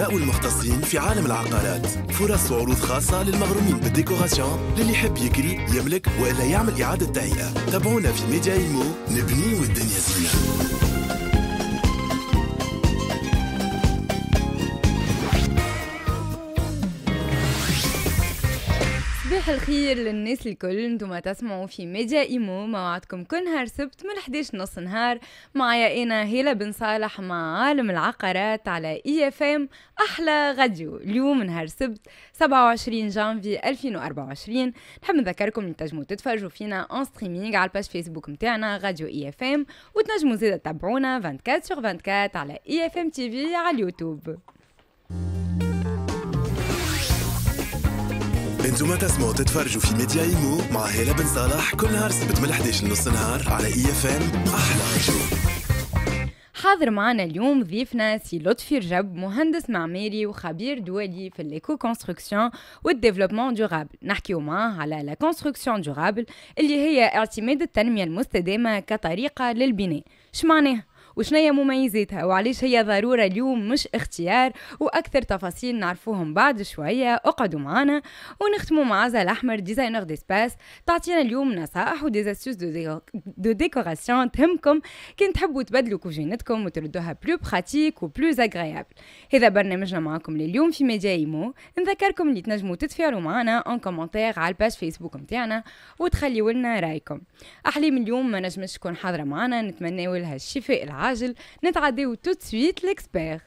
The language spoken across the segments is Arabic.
أعداء المختصين في عالم العقارات فرص وعروض خاصة للمغرومين بالديكوراسيون للي يحب يكري يملك وإلا يعمل إعادة تهيئة تابعونا في ميديا إيمو نبني والدنيا زينة الخير للناس الكل انتم تسمعوا في ميديا ايمو موعدكم كل نهار سبت من 11 نص نهار معايا انا هيلا بن صالح مع عالم العقارات على اي اف ام احلى غديو اليوم نهار سبت 27 جانفي 2024 نحب نذكركم اللي تنجموا تتفرجوا فينا اون ستريمينغ على الباج فيسبوك نتاعنا غاديو اي اف ام وتنجموا زيد تتابعونا 24 سور 24 على اي اف ام تي في على اليوتيوب انتم تسمعوا تتفرجوا في ميديا ايمو مع هالة بن صالح كل نهار سبت من 11 لنص النهار على اي اف ام احلى شو حاضر معنا اليوم ضيفنا سي لطفي رجب مهندس معماري وخبير دولي في الايكو كونستركسيون والديفلوبمون دورابل نحكيو معاه على لا كونستركسيون دورابل اللي هي اعتماد التنميه المستدامه كطريقه للبناء شمعناها هي مميزاتها وعليش هي ضرورة اليوم مش اختيار وأكثر تفاصيل نعرفوهم بعد شوية اقعدوا معنا ونختموا مع زا الأحمر ديزاينر دي سباس تعطينا اليوم نصائح وديزاستيوس دو, دو ديكوراسيون تهمكم كي تحبوا تبدلوا كوجينتكم وتردوها بلو براتيك وبلو اغريابل هذا برنامجنا معاكم لليوم في ميديا ايمو نذكركم اللي تنجموا تتفاعلوا معنا اون كومونتير على الباج فيسبوك نتاعنا وتخليوا لنا رايكم احلام اليوم ما نجمش تكون حاضره معنا نتمنى لها الشفاء العاجل عاجل نتعداو تو سويت ليكسبير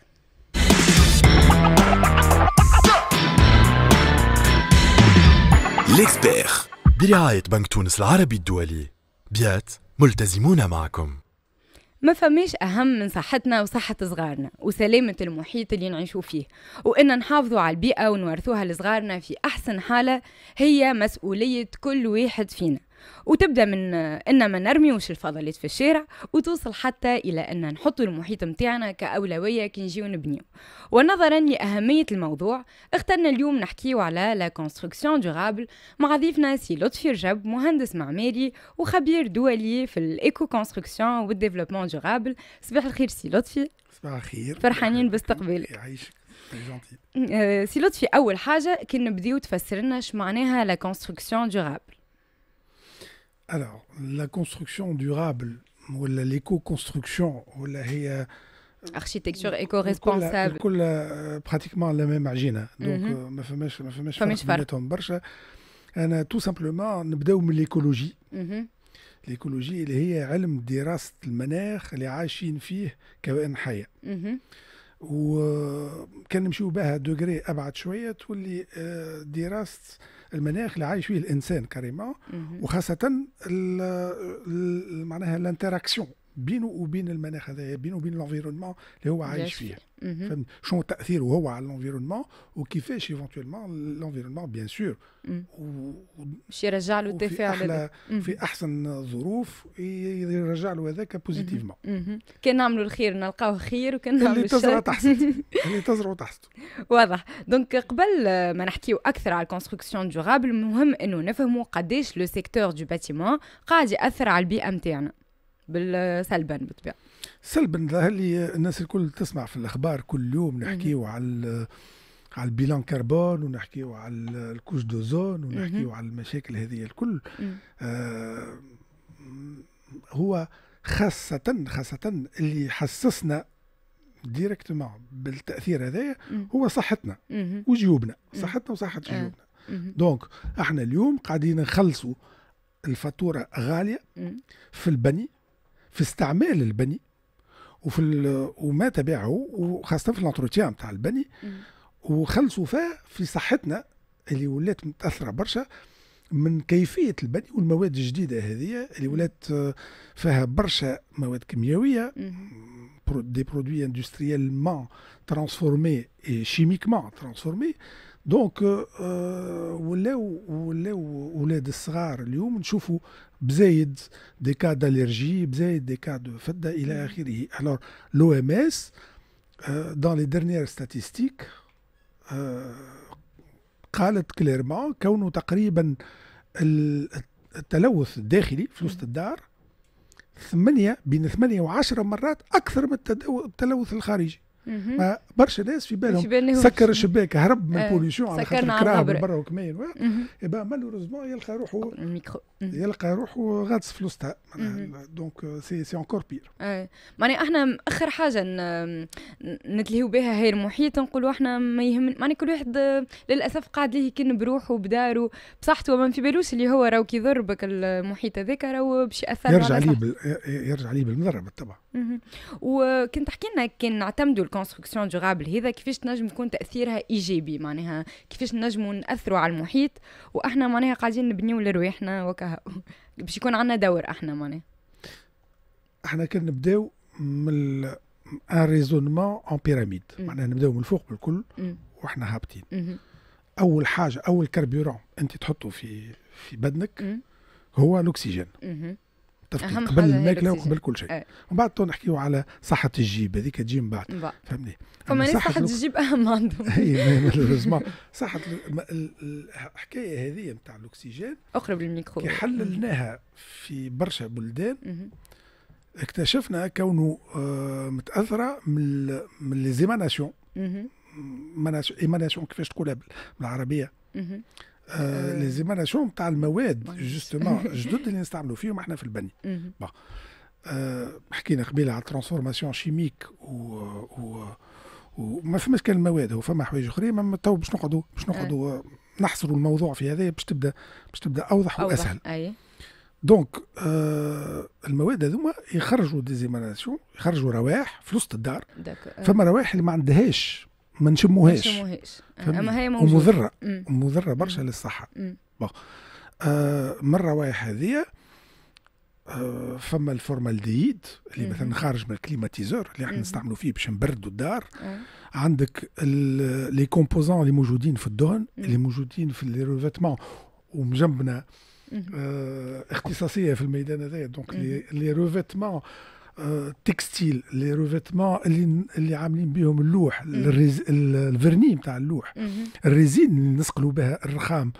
ليكسبير برعاية بنك تونس العربي الدولي بيات ملتزمون معكم ما فماش أهم من صحتنا وصحة صغارنا وسلامة المحيط اللي نعيشوا فيه وإن نحافظوا على البيئة ونورثوها لصغارنا في أحسن حالة هي مسؤولية كل واحد فينا وتبدا من ان ما نرميوش الفضلات في الشارع وتوصل حتى الى ان نحط المحيط متاعنا كاولويه كي نجيو نبنيو ونظرا لاهميه الموضوع اخترنا اليوم نحكيو على لا كونستركسيون دورابل مع ضيفنا سي لطفي رجب مهندس معماري وخبير دولي في الايكو كونستركسيون والديفلوبمون دورابل صباح الخير سي لطفي صباح الخير فرحانين باستقبالك يعيشك أه، سي لطفي اول حاجه كي نبداو تفسر لنا معناها لا كونستركسيون دورابل Alors, la construction durable, ou l'éco-construction, ou la euh, architecture éco-responsable. c'est euh, pratiquement la même argine hein. mhm. Donc, euh, ma femmèche, ma femmèche, ma انا tout simplement nous من l'écologie. Mhm. l'écologie اللي هي علم دراسه المناخ اللي عايشين فيه كوائن حيه وكان نمشيو بها دوغري ابعد شويه تولي آه، دراسه المناخ اللي عايش فيه الانسان كريما وخاصه معناها الانتراكسيون بينه وبين المناخ هذا بينه وبين الانفيرونمون اللي هو عايش فيه mhm. فهمت شنو تاثيره هو على الانفيرونمون وكيفاش ايفونتويلمون الانفيرونمون بيان سور باش يرجع له التفاعل في mhm. احسن الظروف يرجع له هذاك بوزيتيفمون mhm. كان نعملوا الخير نلقاوه خير وكان نعملوا اللي تزرع تحصد اللي تزرع تحصد واضح دونك قبل ما نحكيو اكثر على الكونستركسيون دورابل مهم انه نفهموا قداش لو سيكتور دو باتيمون قاعد ياثر على البيئه نتاعنا بالسلبا بالطبيعه سلبا اللي الناس الكل تسمع في الاخبار كل يوم نحكيو على على البيلان كربون ونحكيو على الكوش دوزون ونحكيو على المشاكل هذه الكل آه هو خاصة خاصة اللي حسسنا مع بالتأثير هذايا هو صحتنا وجيوبنا صحتنا وصحة آه. جيوبنا دونك احنا اليوم قاعدين نخلصوا الفاتورة غالية في البني في استعمال البني وفي وما تبعه وخاصه في الانتروتيان بتاع البني وخلصوا فيها في صحتنا اللي ولات متاثره برشا من كيفيه البني والمواد الجديده هذه اللي ولات فيها برشا مواد كيميائيه دي برودوي اندستريالمون ترانسفورمي شيميكمون ترانسفورمي دونك آه euh, euh, ولاو ولاو ولاد الصغار اليوم نشوفوا بزايد دي كا داليرجي بزايد دي كا دو فده الى اخره الوغ لو ام اس دون لي ديرنيير ستاتيستيك قالت كليرمون كونه تقريبا التلوث الداخلي في وسط الدار ثمانية بين ثمانية وعشرة مرات أكثر من التلوث الخارجي برشا ناس في بالهم سكر الشباك هرب من إيه. البوليسيون على خاطر من برا وكمين يبقى مالوريزمون يلقى روحه يلقى روحه غاطس في الوسطى دونك سي سي اونكور بير معناها euh, إيه. احنا اخر حاجه نتلهيو بها هي المحيط نقولوا احنا ما يهم معناها كل واحد للاسف قاعد ليه كان بروحه بداره بصحته وما في بالوش اللي هو راهو كي يضربك المحيط هذاك راهو باش ياثر يرجع ليه يرجع ليه بالمضره بالطبع وكنت تحكي لنا كان نعتمدوا الكونستركسيون دورابل هذا كيفاش تنجم يكون تاثيرها ايجابي معناها كيفاش نجموا ناثروا على المحيط واحنا معناها قاعدين نبنيو لرواحنا وكها باش يكون عندنا دور احنا معناها احنا كان نبداو من ان ريزونمون اون بيراميد معناها نبداو من الفوق بالكل واحنا هابطين اول حاجه اول كربيرون انت تحطه في في بدنك هو الاكسجين التفكير أهم قبل الماكله وقبل كل شيء إيه. ومن بعد تو نحكيو على صحه الجيب هذيك تجي من بعد فهمني فما صحة, صحه الجيب اهم عندهم اي صحه الحكايه هذه نتاع الاكسجين اقرب للميكرو كي حللناها في برشا بلدان اكتشفنا كونه آه، متاثره من من ليزيماناسيون ايماناسيون كيفاش تقولها بالعربيه آه، آه. لي زيماناسيون تاع المواد جوستومون جدد اللي نستعملوا فيهم احنا في البني بون آه، حكينا قبيله على الترانسفورماسيون شيميك و, و وما فماش كان المواد هو فما حوايج اخرين اما تو باش نقعدوا باش نقعدوا نحصروا الموضوع في هذا باش تبدا باش تبدا اوضح, أوضح. واسهل أي. دونك آه المواد هذوما يخرجوا ديزيماناسيون يخرجوا روائح في وسط الدار فما روائح اللي ما عندهاش ما نشموهاش ما نشموهاش آه، اما هي موجوده ومضره مضره برشا للصحه آه مره الروائح هذه آه فما الفورمالديد اللي مثلا خارج من الكليماتيزور اللي احنا نستعملوا فيه باش نبردوا الدار مم. آه. عندك لي كومبوزون اللي موجودين في الدهن اللي موجودين في لي ريفيتمون ومجنبنا آه اختصاصيه في الميدان هذايا دونك لي ريفيتمون تكستيل لي روفيتمون اللي اللي عاملين بهم اللوح الفرني نتاع اللوح الريزين اللي نسقلوا بها الرخام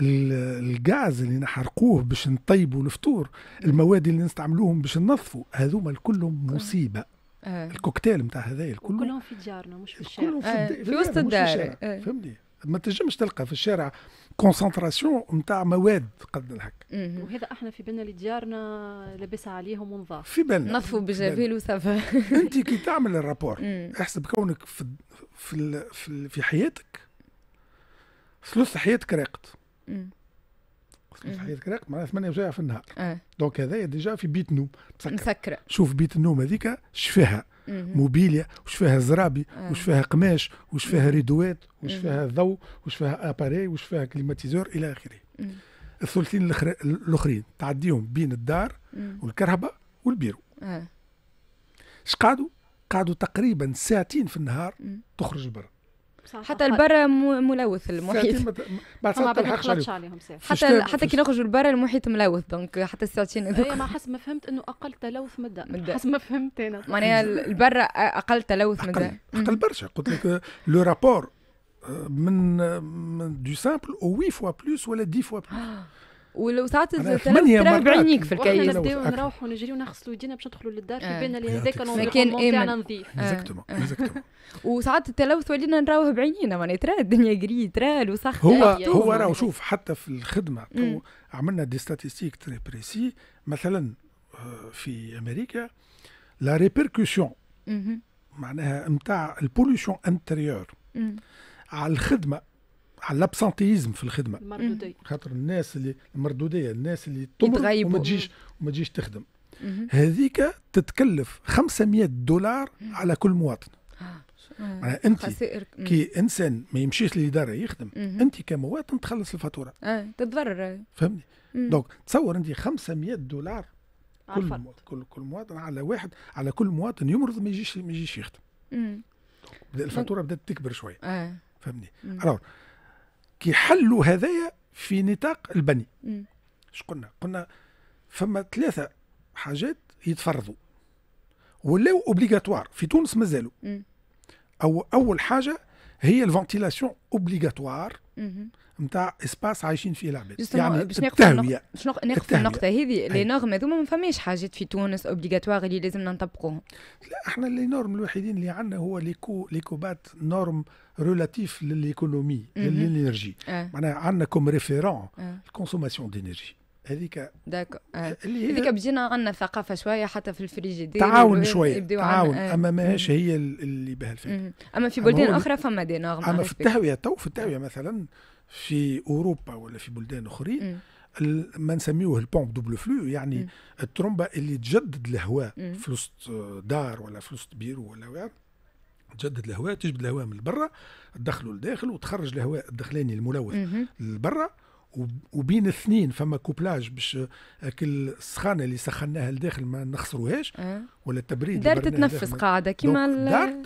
الغاز اللي نحرقوه باش نطيبوا الفطور المواد اللي نستعملوهم باش ننظفوا هذوما كلهم مصيبه آه. الكوكتيل نتاع هذايا كلهم كلهم في ديارنا مش في الشارع في, آه. في وسط الدار آه. فهمني ما تنجمش تلقى في الشارع كونسنتراسيون نتاع مواد قد هكا وهذا احنا في بالنا اللي ديارنا لاباس عليهم ونظاف في بالنا نظفوا بجافيل وصفا انت كي تعمل الرابور احسب كونك في في في, في حياتك ثلث حياتك راقت ثلث حياتك راقت معناها ثمانية وجايه في النهار آه. دونك هذايا ديجا في بيت نوم مسكرة شوف بيت النوم هذيك شفاها موبيليا واش فيها زرابي آه. واش فيها قماش واش فيها ريدوات واش فيها ضوء واش فيها اباري واش فيها كليماتيزور الى اخره الثلثين الاخرين تعديهم بين الدار والكرهبه والبيرو اش آه. قعدوا قعدوا تقريبا ساعتين في النهار تخرج برا حتى البرا ملوث المحيط ما بنخلطش عليهم حتى حتى كي نخرجوا لبرا المحيط ملوث دونك حتى الساعتين اي ما حسب ما فهمت انه اقل تلوث من الدار حسب ما فهمت انا معناها البرا اقل تلوث من الدار اقل برشا قلت لك لو آه، رابور آه، من دو سامبل او 8 فوا بلوس ولا 10 فوا بلوس ولو ساعات الثلاث بعينيك في الكيس نروح نبداو نروحوا يدينا باش ندخلوا للدار في بالنا اللي هذاك مكان امن نظيف آه. آه. وساعات التلوث ولينا نراوه بعينينا ما ترى الدنيا قري ترى الوسخ هو هو راه شوف حتى في الخدمه عملنا دي ستاتيستيك تري بريسي مثلا آه، في امريكا لا ريبركسيون معناها نتاع البوليوشن انتيريور على الخدمه على الابسنتيزم في الخدمه المردوديه خاطر الناس اللي المردوديه الناس اللي تغيب وما تجيش وما تجيش تخدم هذيك تتكلف 500 دولار على كل مواطن آه. انت كي انسان ما يمشيش للاداره يخدم مم. انت كمواطن تخلص الفاتوره اه تتضرر فهمني دونك تصور انت 500 دولار كل كل كل مواطن على واحد على كل مواطن يمرض ما يجيش ما يجيش يخدم الفاتوره بدات تكبر شويه آه. فهمني كيحلوا هذايا في نطاق البني اش قلنا قلنا فما ثلاثه حاجات يتفرضوا ولاو اوبليغاتوار في تونس مازالوا او اول حاجه هي الفنتيلاسيون اوبليغاتوار نتاع اسباس عايشين فيه العباد يعني باش التهويه باش ناخذ النقطه هذه لي نورم هذوما ما فماش حاجات في تونس اوبليغاتوار اللي لازمنا نطبقوهم لا احنا لي نورم الوحيدين اللي عندنا هو ليكو ليكوبات نورم ريلاتيف للايكونومي للانرجي معناها عندنا كوم ريفيرون الكونسوماسيون دينيرجي هذيك داك آه. اللي هي هذيك بجينا عندنا ثقافه شويه حتى في الفريجيدير تعاون شويه تعاون آه. اما ماهيش هي اللي الفكره اما في بلدان اخرى فما دي نورم اما في التهويه تو في التهويه مثلا في اوروبا ولا في بلدان اخرين ما نسميوه البومب دوبل فلو يعني م. الترمبه اللي تجدد الهواء في وسط دار ولا في وسط بيرو ولا وين تجدد الهواء تجبد الهواء من برا تدخله لداخل وتخرج الهواء الدخلاني الملوث لبرا وبين الاثنين فما كوبلاج باش كل السخانه اللي سخناها لداخل ما نخسروهاش آه. ولا التبريد دار تتنفس قاعده كيما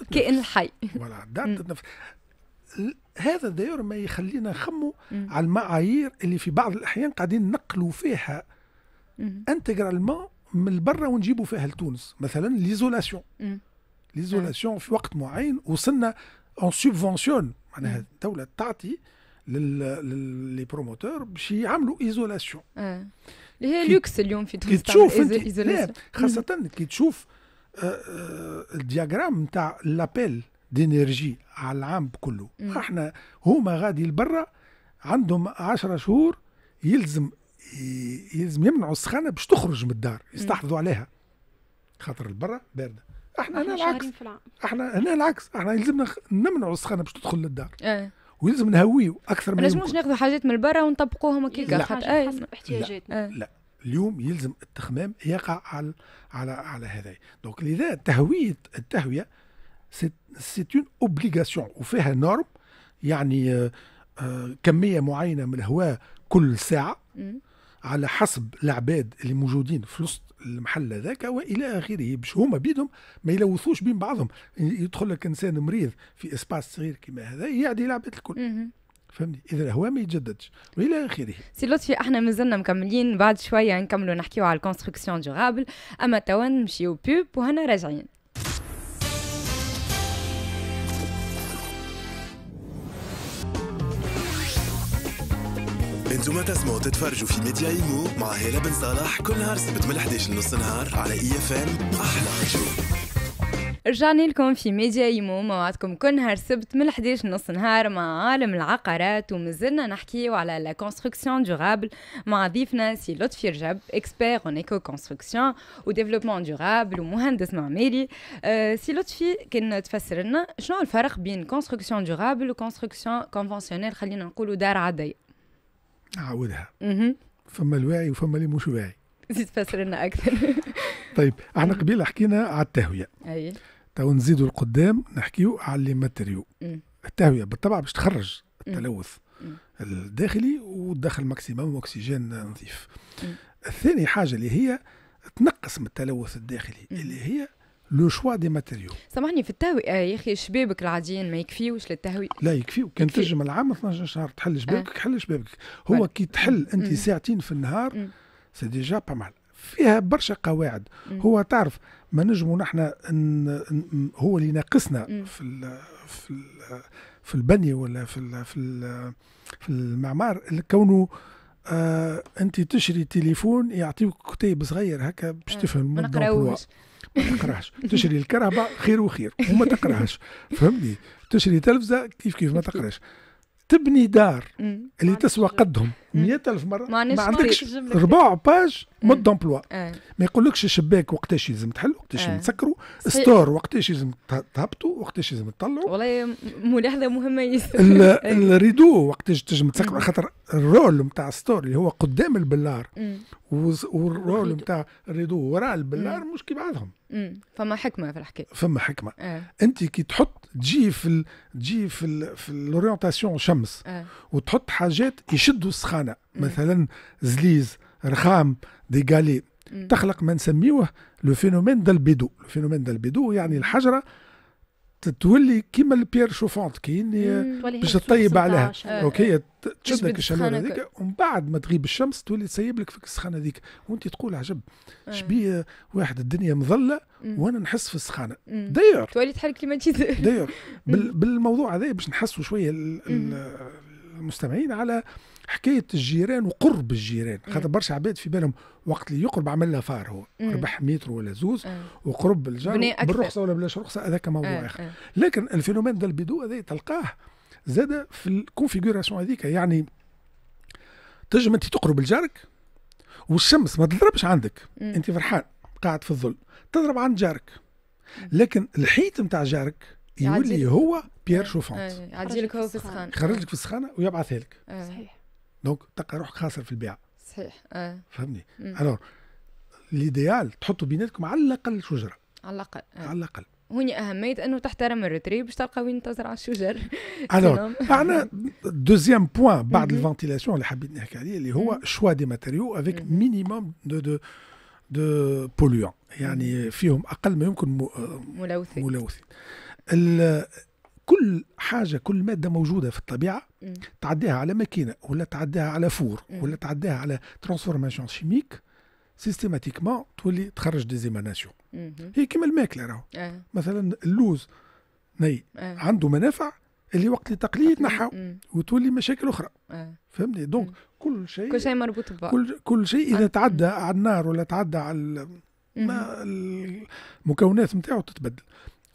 الكائن الحي فوالا دار تتنفس هذا داير ما يخلينا نخمو على المعايير اللي في بعض الاحيان قاعدين نقلوا فيها انتغرالمون من برا ونجيبوا فيها لتونس مثلا ليزولاسيون آه. ليزولاسيون في وقت معين وصلنا اون سوبفونسيون معناها الدوله تعطي لي بروموتور باش يعملوا ايزولاسيون آه. اللي هي لوكس اليوم في تونس تشوف خاصه كي تشوف آه، آه، الدياغرام نتاع لابيل دينيرجي على العام كله احنا هما غادي لبرا عندهم 10 شهور يلزم يلزم يمنعوا السخانه باش تخرج من الدار يستحفظوا عليها خاطر البرا بارده احنا هنا العكس احنا هنا العكس احنا يلزمنا نمنعوا السخانه باش تدخل للدار اه. ولازم نهويو اكثر من لازموش ناخذوا حاجات من برا ونطبقوهم هكاك خاطر حسب لا. لا اليوم يلزم التخمام يقع على على على هذا دونك لذا تهويه التهويه سي اون اوبليغاسيون وفيها نورم يعني آه، آه، كميه معينه من الهواء كل ساعه على حسب العباد اللي موجودين في وسط المحل هذاك والى اخره باش هما بيدهم ما يلوثوش بين بعضهم يدخل لك انسان مريض في اسباس صغير كما هذا يعدي العباد الكل فهمني اذا هو ما يتجددش والى اخره سي لطفي احنا مازلنا مكملين بعد شويه نكملوا نحكيوا على الكونستركسيون دورابل اما توا نمشيو بوب وهنا راجعين انتم تسمعوا تتفرجوا في ميديا ايمو مع هيلا بن صالح كل نهار سبت من 11 لنص النهار على اي اف ام احلى جو رجعنا لكم في ميديا ايمو موعدكم كل نهار سبت من 11 نص نهار مع عالم العقارات ومازلنا نحكيو على لا كونستركسيون دورابل مع ضيفنا سي لطفي رجب اكسبير اون ايكو كونستركسيون وديفلوبمون دورابل ومهندس معماري أه سي لطفي كان تفسر لنا شنو الفرق بين كونستركسيون دورابل وكونستركسيون كونفونسيونيل خلينا نقولوا دار عاديه اعودها فما الواعي وفما اللي مش واعي زيد فسر لنا اكثر طيب احنا قبيله حكينا على التهويه اي تو نزيدوا لقدام نحكيو على لي ماتيريو التهويه بالطبع باش تخرج التلوث الداخلي وتدخل ماكسيموم اكسجين نظيف الثاني حاجه اللي هي تنقص من التلوث الداخلي اللي هي لو شوا دي ماتيريو سامحني في التهوية آه، يا اخي شبابك العاديين ما يكفيوش للتهوية لا يكفيو كان يكفي. تنجم العام 12 شهر تحل آه. شبابك أه. حل شبابك هو بل. كي تحل انت ساعتين في النهار سي ديجا با مال فيها برشا قواعد مم. هو تعرف ما نجمو نحن إن هو اللي ناقصنا في الـ في الـ في البني ولا في الـ في الـ في المعمار اللي كونه آه انت تشري تليفون يعطيك كتيب صغير هكا باش آه. تفهم ما نقراوش ما تقراش تشري الكرهبه خير وخير وما تقراش فهمني تشري تلفزه كيف كيف ما تقراش تبني دار اللي تسوى قدهم مئة ألف مرة ما, ما عندكش ربع باج مود دومبلوا آه. ما يقولكش الشباك وقتاش يلزم تحلو وقتاش لازم آه. تسكروا ستور وقتاش يلزم تهبطوا وقتاش يلزم تطلعوا والله ملاحظة مهمة ياسر الريدو وقتاش تنجم تسكروا خاطر الرول نتاع ستور اللي هو قدام البلار والرول نتاع الريدو وراء البلار مش كي بعضهم فما حكمه في الحكايه فما حكمه اه. انت كي تحط تجي في ال... تجي في ال... في لورينتاسيون شمس اه. وتحط حاجات يشدوا السخانه مثلا زليز رخام غالي تخلق ما نسميوه لو فينومين دالبيدو فينومين دالبيدو يعني الحجره تولي كيما البيير شوفونت كي باش تطيب عليها اوكي تشدك الشمال هذيك ومن بعد ما تغيب الشمس تولي تسيب لك فيك السخانه هذيك وانت تقول عجب آه. شبيه واحد الدنيا مظله وانا نحس في السخانه داير تولي تحرك كيما تشد داير بالموضوع هذا باش نحسوا شويه المستمعين على حكايه الجيران وقرب الجيران خاطر برشا عباد في بالهم وقت اللي يقرب عمل له فار هو ربح متر ولا زوز وقرب الجار بالرخصه ولا بلاش رخصه هذاك موضوع اخر لكن الفينومين ده البدو هذا تلقاه زاد في الكونفيغوراسيون هذيك يعني تجم انت تقرب لجارك والشمس ما تضربش عندك مم. انت فرحان قاعد في الظل تضرب عند جارك لكن الحيط نتاع جارك يولي هو بيير شوفونت يعديلك إيه، هو في السخانه يخرج لك إيه. في السخانه ويبعثها لك إيه. صحيح دونك تلقى روحك خاسر في البيع صحيح فهمني الو ليديال تحطوا بيناتكم على الاقل شجره على الاقل على الاقل هوني اهميه انه تحترم الريتري باش تلقى وين تزرع الشجر الوغ معنا دوزيام بوان بعد الفونتيلاسيون اللي حبيت نحكي عليه اللي هو شوا دي ماتيريو افيك مينيموم دو دو دو بوليون يعني فيهم اقل ما يمكن ملوثين ملوثين كل حاجه كل ماده موجوده في الطبيعه تعديها على ماكينه ولا تعديها على فور ولا تعديها على ترانسفورماسيون شيميك سيستيماتيكمون تولي تخرج ديزيماناسيون هي كيما الماكله راهو آه. مثلا اللوز ني آه. عنده منافع اللي وقت التقليد نحى وتولي مشاكل اخرى آه. فهمتني فهمني دونك كل شيء كل شيء مربوط ببعض كل, كل شيء اذا تعدى على النار ولا تعدى على ما المكونات نتاعو تتبدل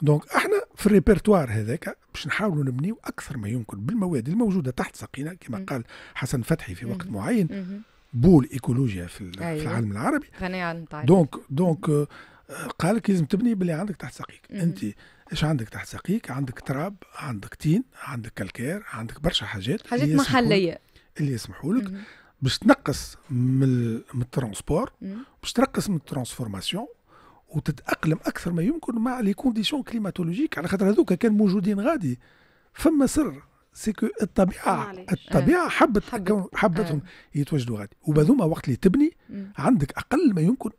دونك احنا في الريبرتوار هذاك باش نحاولوا نبنيو اكثر ما يمكن بالمواد الموجوده تحت سقينا كما قال حسن فتحي في وقت معين بول ايكولوجيا في, أيوه. في العالم العربي غني عن دونك دونك آه، قال لك لازم تبني باللي عندك تحت سقيك انت ايش عندك تحت سقيك عندك تراب عندك تين عندك كالكير عندك برشا حاجات حاجات محليه اللي يسمحوا لك باش تنقص من الترونسبور باش تنقص من الترانسفورماسيون وتتاقلم اكثر ما يمكن مع لي كونديسيون كليماتولوجيك على خاطر هذوك كان موجودين غادي فما سر سيكو الطبيعه الطبيعه الطبيعه حبت حبتهم إيه. يتواجدوا غادي وبذوما وقت اللي تبني عندك اقل ما يمكن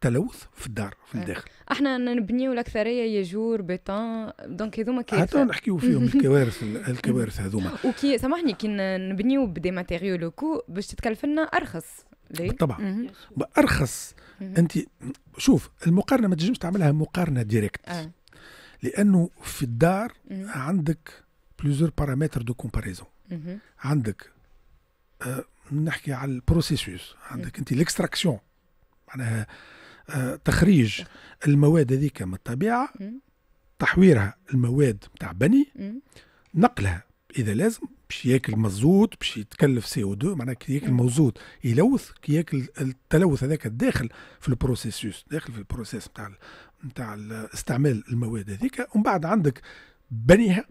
تلوث في الدار في إيه. الداخل احنا نبنيو الاكثريه يجور بيطان دونك هذوما كيف حتى نحكيو فيهم الكوارث الكوارث هذوما وكي سامحني كي نبنيو بدي ماتيريو لوكو باش تتكلف لنا ارخص بالطبع طبعا ارخص انت شوف المقارنه ما تنجمش تعملها مقارنه ديريكت آه. لانه في الدار عندك بلوزور بارامتر دو كومباريزون عندك آه، نحكي على البروسيسوس عندك انت ليكستراكسيون معناها آه، تخريج المواد هذيك من الطبيعه تحويرها المواد نتاع بني نقلها اذا لازم باش ياكل مزوط باش يتكلف سي او 2 معناها كي ياكل مزوط يلوث كي ياكل التلوث هذاك داخل في البروسيسوس داخل في البروسيس نتاع نتاع استعمال المواد هذيك ومن بعد عندك بنيها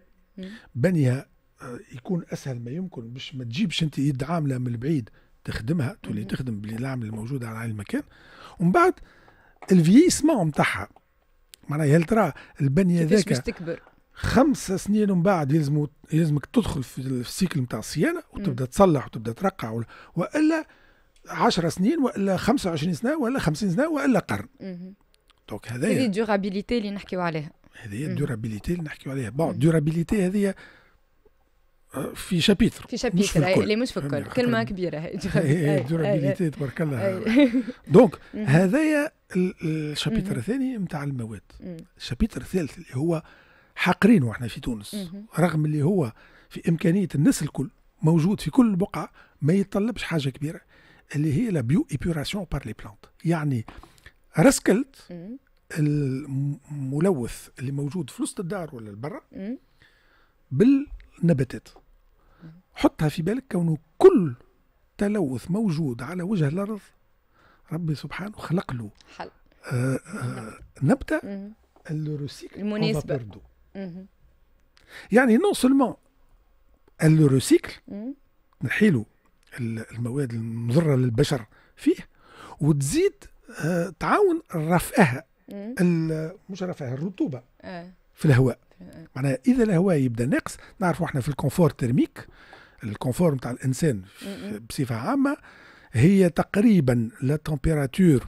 بنيها آه، يكون اسهل ما يمكن باش ما تجيبش انت يد عامله من البعيد تخدمها تولي تخدم بالعمل الموجود على المكان ومن بعد الفييسمون نتاعها معناها هل ترى البنيه ذاك باش تكبر خمس سنين من بعد يلزم يلزمك تدخل في السيكل نتاع الصيانه وتبدا تصلح وتبدا ترقع والا 10 سنين والا 25 سنه والا 50 سنه والا قرن دونك هذا هذه الدورابيليتي اللي نحكيو عليها هذه هي الدورابيليتي اللي نحكيو عليها بون الدورابيليتي هذه في شابيتر في شابيتر مش في الكل. اللي مش في الكل كلمه كبيره هي تبارك الله دونك هذايا الشابيتر الثاني نتاع المواد الشابيتر الثالث اللي هو حقرين احنا في تونس رغم اللي هو في امكانيه الناس الكل موجود في كل بقعه ما يتطلبش حاجه كبيره اللي هي لا بيو ايبيوراسيون بار لي بلانت يعني رسكلت الملوث اللي موجود في وسط الدار ولا البرة بالنباتات حطها في بالك كونه كل تلوث موجود على وجه الارض ربي سبحانه خلق له حل آآ آه، آآ آه، نبته المناسبه يعني نو سولمون ريسيكل نحيلوا المواد المضره للبشر فيه وتزيد آه، تعاون رفعها مش رفعها الرطوبه آه. في الهواء معناها اذا الهواء يبدا ناقص نعرفوا احنا في الكونفور ترميك الكونفور نتاع الانسان بصفه عامه هي تقريبا لا تمبيراتور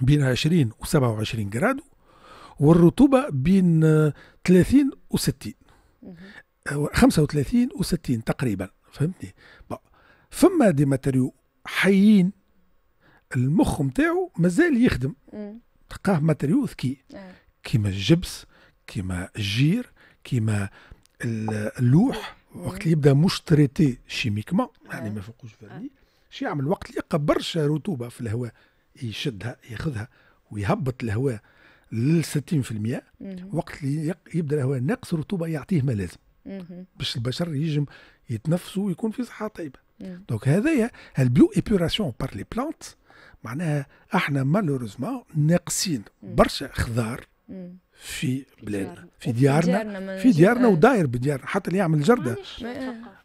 بين 20 و 27 جراد والرطوبه بين 30 و60 35 و60 تقريبا فهمتني فما دي ماتيريو حيين المخ نتاعو مازال يخدم تلقاه ماتيريو ذكي آه. كيما الجبس كيما الجير كيما اللوح وقت اللي يبدا مش تريتي شيميكمون آه. يعني ما فوقوش فني آه. شو يعمل وقت اللي يلقى برشا رطوبه في الهواء يشدها ياخذها ويهبط الهواء في 60% وقت اللي يبدا الهواء ناقص رطوبه يعطيه ما لازم باش البشر يجم يتنفسوا ويكون في صحه طيبه دونك هذايا البيو ايبوراسيون بار لي بلانت معناها احنا مالوروزمون ناقصين برشا خضار في بلادنا في ديارنا في ديارنا وداير بديارنا حتى اللي يعمل جرده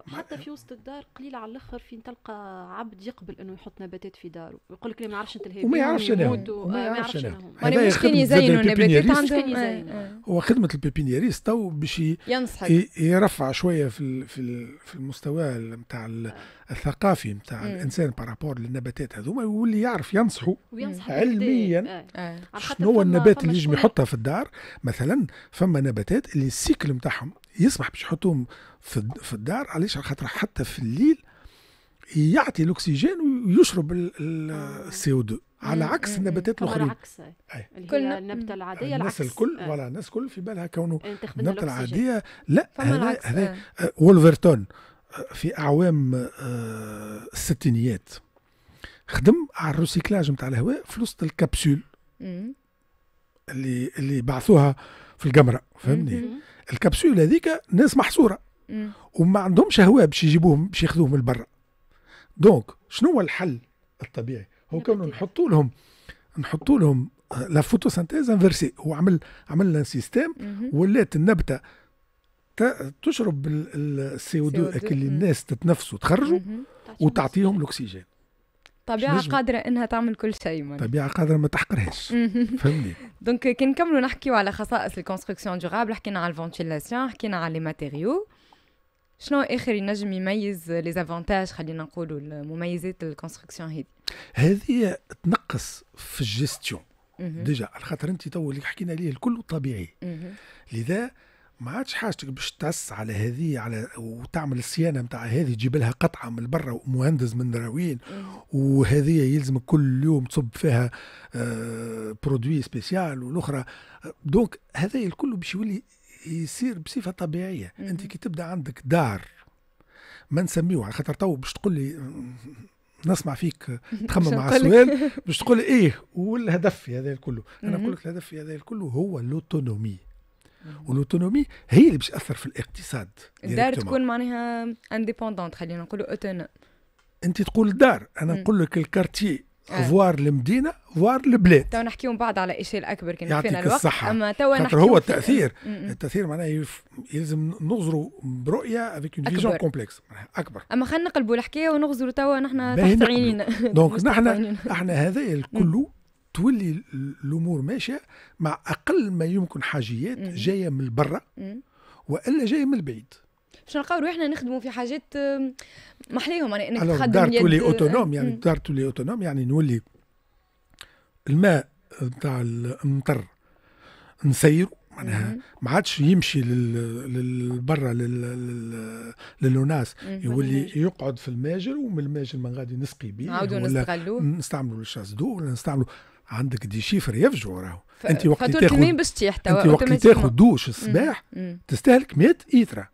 حتى في وسط الدار قليل على الاخر فين تلقى عبد يقبل انه يحط نباتات في داره ويقول لك ما عرفش نتلهي وما يعرفش انا آه، ما يعرفش انا وانا مش كان يزينوا النباتات عندهم آه، آه. هو خدمه البيبينيريست تو باش ينصحك يرفع شويه في في المستوى نتاع الثقافي نتاع الانسان بارابور للنباتات هذوما يولي يعرف ينصحوا علميا آه. آه. شنو هو النبات اللي يجم يحطها في الدار مثلا فما نباتات اللي السيكل نتاعهم يسمح باش يحطوهم في الدار علاش على خاطر حتى في الليل يعطي الاكسجين ويشرب آه. السي او 2 على عكس النباتات الاخرين العكس كل النبته العاديه الناس الكل ولا الناس الكل في بالها كونه النبته العاديه لا هذا وولفرتون في اعوام آه، الستينيات خدم على الروسيكلاج نتاع الهواء في وسط الكبسول اللي اللي بعثوها في القمره فهمني الكبسول هذيك ناس محصوره وما عندهمش هواء باش يجيبوهم باش ياخذوهم لبرا دونك شنو هو الحل الطبيعي هو كانوا نحطوا لهم نحطوا لهم آه، لا فوتوسينتيز انفيرسي هو عمل عمل سيستم سيستيم ولات النبته تشرب السي او دو اكل الناس تتنفسوا تخرجوا وتعطيهم الاكسجين طبيعة قادرة انها تعمل كل شيء من. طبيعة قادرة ما تحقرهاش فهمني دونك euh, كي نكملوا نحكيو على خصائص الكونستركسيون دورابل حكينا على الفونتيلاسيون حكينا على لي ماتيريو شنو اخر ينجم يميز لي زافونتاج خلينا نقولوا المميزات الكونستركسيون هذه هذه تنقص في الجيستيون ديجا على خاطر انت تو اللي حكينا عليه الكل طبيعي لذا ما عادش حاجتك باش تأس على هذه على وتعمل الصيانه نتاع هذه تجيب لها قطعه من برا ومهندس من دراوين وهذه يلزمك كل يوم تصب فيها برودوي آه، سبيسيال والاخرى دونك هذا الكل باش يولي يصير بصفه طبيعيه انت كي تبدا عندك دار ما نسميوه على خاطر تو باش تقول لي نسمع فيك تخمم مع السؤال باش تقول ايه والهدف في هذا الكل انا نقول لك الهدف في هذا الكل هو الاوتونومي والاوتونومي هي اللي باش تاثر في الاقتصاد يعني الدار تكون معناها انديبوندونت خلينا نقولوا اوتونوم انت تقول الدار انا نقول لك الكارتي آه. فوار المدينه فوار البلاد تو نحكيو من بعد على اشياء اكبر كان فينا الوقت الصحة. اما تو نحكيو هو التاثير التاثير معناه يلزم نغزروا برؤيه افيك اون فيجن كومبلكس اكبر اما خلينا نقلبوا الحكايه ونغزروا توا نحن تحت عينينا دونك نحن احنا هذا الكل تولي الامور ماشيه مع اقل ما يمكن حاجيات جايه من برا والا جايه من البعيد باش نلقاو روحنا نخدموا في حاجات محليهم يعني انك تخدم دار تولي آه، اوتونوم يعني دار تولي اوتونوم يعني نولي الماء نتاع المطر نسير معناها ما عادش يمشي للبرا للوناس يولي يقعد في الماجر ومن الماجر من غادي نسقي به نعاودوا نستغلوه نستعملوا الشاس دو ولا نستعملوا عندك دي شيفر يفجعوا راهو انت وقت تاخذ باش تطيح انت وقت تاخذ دوش الصباح تستهلك 100 ايترا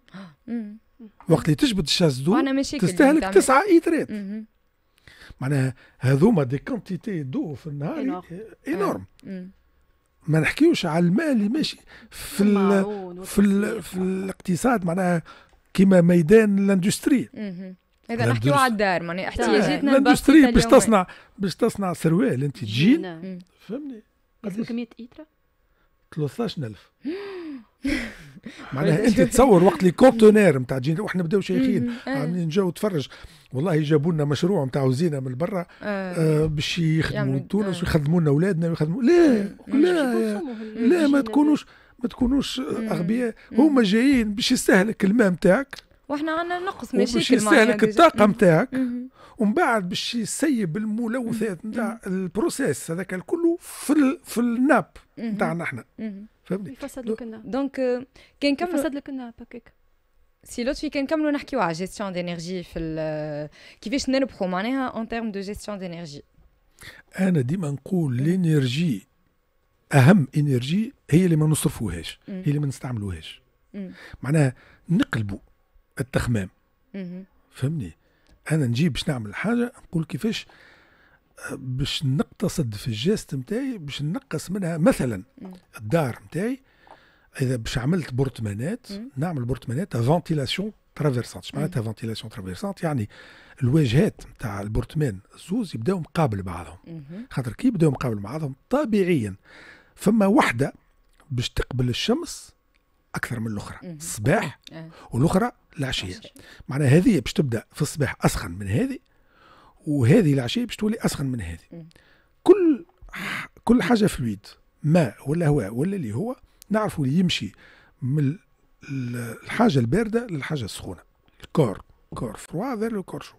وقت اللي تجبد الشاس دو تستهلك 9 ايترات معناها هذوما دي كونتيتي دو في النهار انورم آه. ما نحكيوش على الماء اللي ماشي في الـ في الـ في الاقتصاد معناها كيما ميدان الاندستري اذا نحكيو على الدار ماني احتياجاتنا طيب. ما باش تري باش تصنع باش تصنع سروال انت تجين فهمني كمية ايترا 13000 معناها انت تصور وقت لي كونتونير نتاع جين وإحنا بداو شيخين عاملين جو تفرج والله جابوا لنا مشروع نتاع وزينه من برا إيه. آه، باش يخدموا تونس ويخدموا إيه. لنا اولادنا ويخدموا لا لا لا ما تكونوش ما تكونوش اغبياء هما جايين باش يستهلك الماء نتاعك واحنا عندنا نقص مشاكل باش يستهلك الطاقه نتاعك ومن بعد باش يسيب الملوثات نتاع البروسيس هذاك الكل في ال... في الناب نتاعنا احنا فهمتني يفسد لك الناب دونك كان كمل يفسد لك الناب هكاك سي لوتفي كان نكملوا نحكيو على جيستيون دينيرجي في كيفاش نربحوا معناها اون تيرم دو جيستيون دينيرجي انا ديما نقول لينيرجي اهم انرجي هي اللي ما نصرفوهاش هي اللي ما نستعملوهاش معناها نقلبوا التخمام فهمني انا نجيب باش نعمل حاجه نقول كيفاش باش نقتصد في الجاست نتاعي باش نقص منها مثلا الدار نتاعي اذا باش عملت بورتمانات نعمل بورتمانات فنتيلاسيون ترافيرسانت اش معناتها فونتيلاسيون ترافيرسانت يعني الواجهات نتاع البورتمان الزوز يبداو مقابل بعضهم خاطر كي يبداو مقابل بعضهم طبيعيا فما وحده باش تقبل الشمس اكثر من الاخرى الصباح آه. والاخرى العشيه معناها هذه باش تبدا في الصباح اسخن من هذه وهذه العشيه باش تولي اسخن من هذه كل كل حاجه فلويد ماء ولا هواء ولا اللي هو نعرفوا اللي يمشي من الحاجه البارده للحاجه السخونه الكور كور فروا فير لو كور شو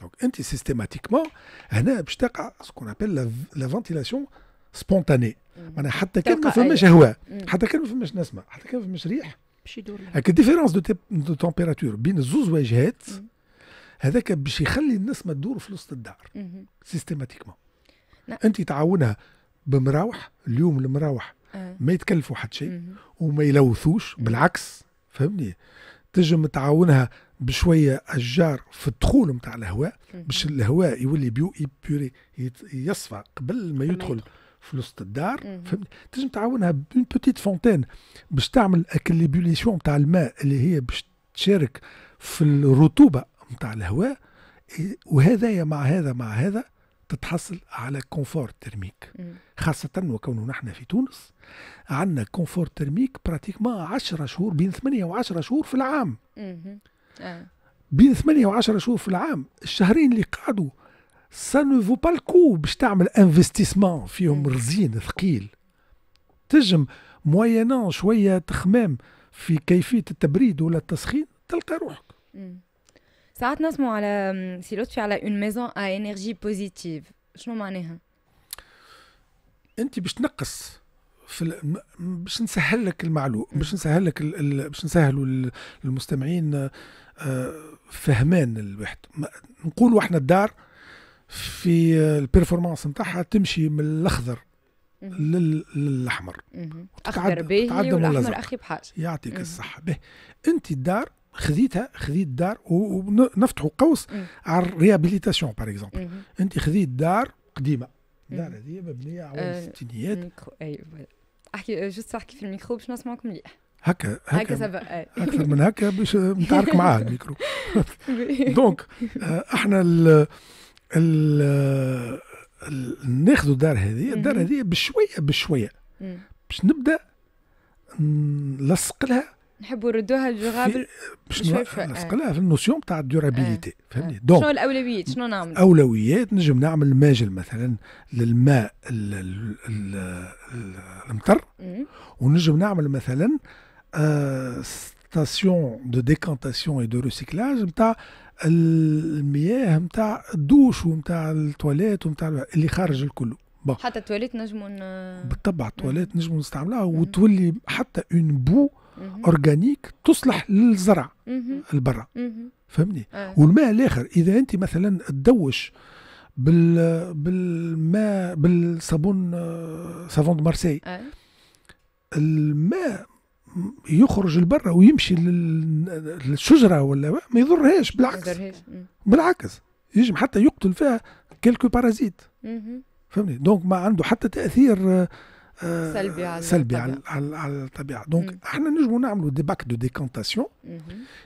دونك انت سيستيماتيكمون هنا باش تقع سكون ابل لا فونتيلاسيون سبونتاني معناها حتى كان ما فماش هواء حتى كان ما فماش نسمه حتى كان ما فماش ريح باش يدور هكا ديفيرونس دو, دو تمبيراتور بين الزوز واجهات هذاك باش يخلي النسمه تدور في وسط الدار سيستيماتيكمون نعم. انت تعاونها بمراوح اليوم المراوح آه. ما يتكلفوا حتى شيء وما يلوثوش بالعكس فهمني تجم تعاونها بشويه اشجار في الدخول نتاع الهواء باش الهواء يولي بيو بيوري يصفى قبل ما يدخل في وسط الدار فهمت تنجم تعاونها بون بوتيت فونتين باش تعمل اكليبوليسيون نتاع تاع الماء اللي هي باش تشارك في الرطوبه نتاع الهواء وهذا مع هذا مع هذا تتحصل على كونفور ترميك خاصة وكونه نحن في تونس عندنا كونفور ترميك ما 10 شهور بين 8 و10 شهور في العام آه. بين 8 و10 شهور في العام الشهرين اللي قعدوا سا نو فو با الكو باش تعمل انفستيسمون فيهم رزين ثقيل تجم موينان شويه تخمام في كيفيه التبريد ولا التسخين تلقى روحك ساعات نسمع على سي لطفي على اون ميزون ا انرجي بوزيتيف شنو معناها انت باش تنقص في باش نسهل لك المعلوم باش نسهل لك باش نسهلوا المستمعين آه، فهمان الواحد نقولوا احنا الدار في البيرفورمانس نتاعها تمشي من الاخضر للاحمر اخضر به والاحمر اخي بحاجه يعطيك الصحه به انت الدار خذيتها خذيت دار ونفتحوا قوس مم. على الريابيليتاسيون باغ اكزومبل انت خذيت دار قديمه الدار هذه مبنيه على آه، الستينيات احكي آه، جست احكي في الميكرو باش نسمعكم مليح هكا هكا هكا آه. اكثر من هكا باش نتعارك معاه الميكرو دونك احنا ناخذوا الدار هذه الدار هذه بشويه بشويه باش نبدا نلصق لها نحبوا نردوها للجغابل باش نلصق آه. لها في النوسيون تاع الدورابيليتي آه. فهمتي آه. دونك شنو الاولويات شنو نعمل اولويات نجم نعمل ماجل مثلا للماء المطر ونجم نعمل مثلا ستاسيون دو ديكانتاسيون اي دو ريسيكلاج نتاع المياه نتاع الدوش ونتاع التواليت ونتاع اللي خارج الكل بقى. حتى التواليت نجموا بالطبع التواليت نجموا نستعملها وتولي حتى اون بو اورجانيك تصلح للزرع البرا فهمني آه. والماء الاخر اذا انت مثلا تدوش بال بالماء بالصابون آه، صابون دو مارسي آه. الماء يخرج لبرا ويمشي للشجره ولا ما يضرهاش بالعكس بالعكس يجم حتى يقتل فيها كيلكو بارازيت فهمني دونك ما عنده حتى تاثير آه، سلبي على سلبي على, على, على الطبيعه دونك احنا نجموا نعملوا دي باك دو ديكونتاسيون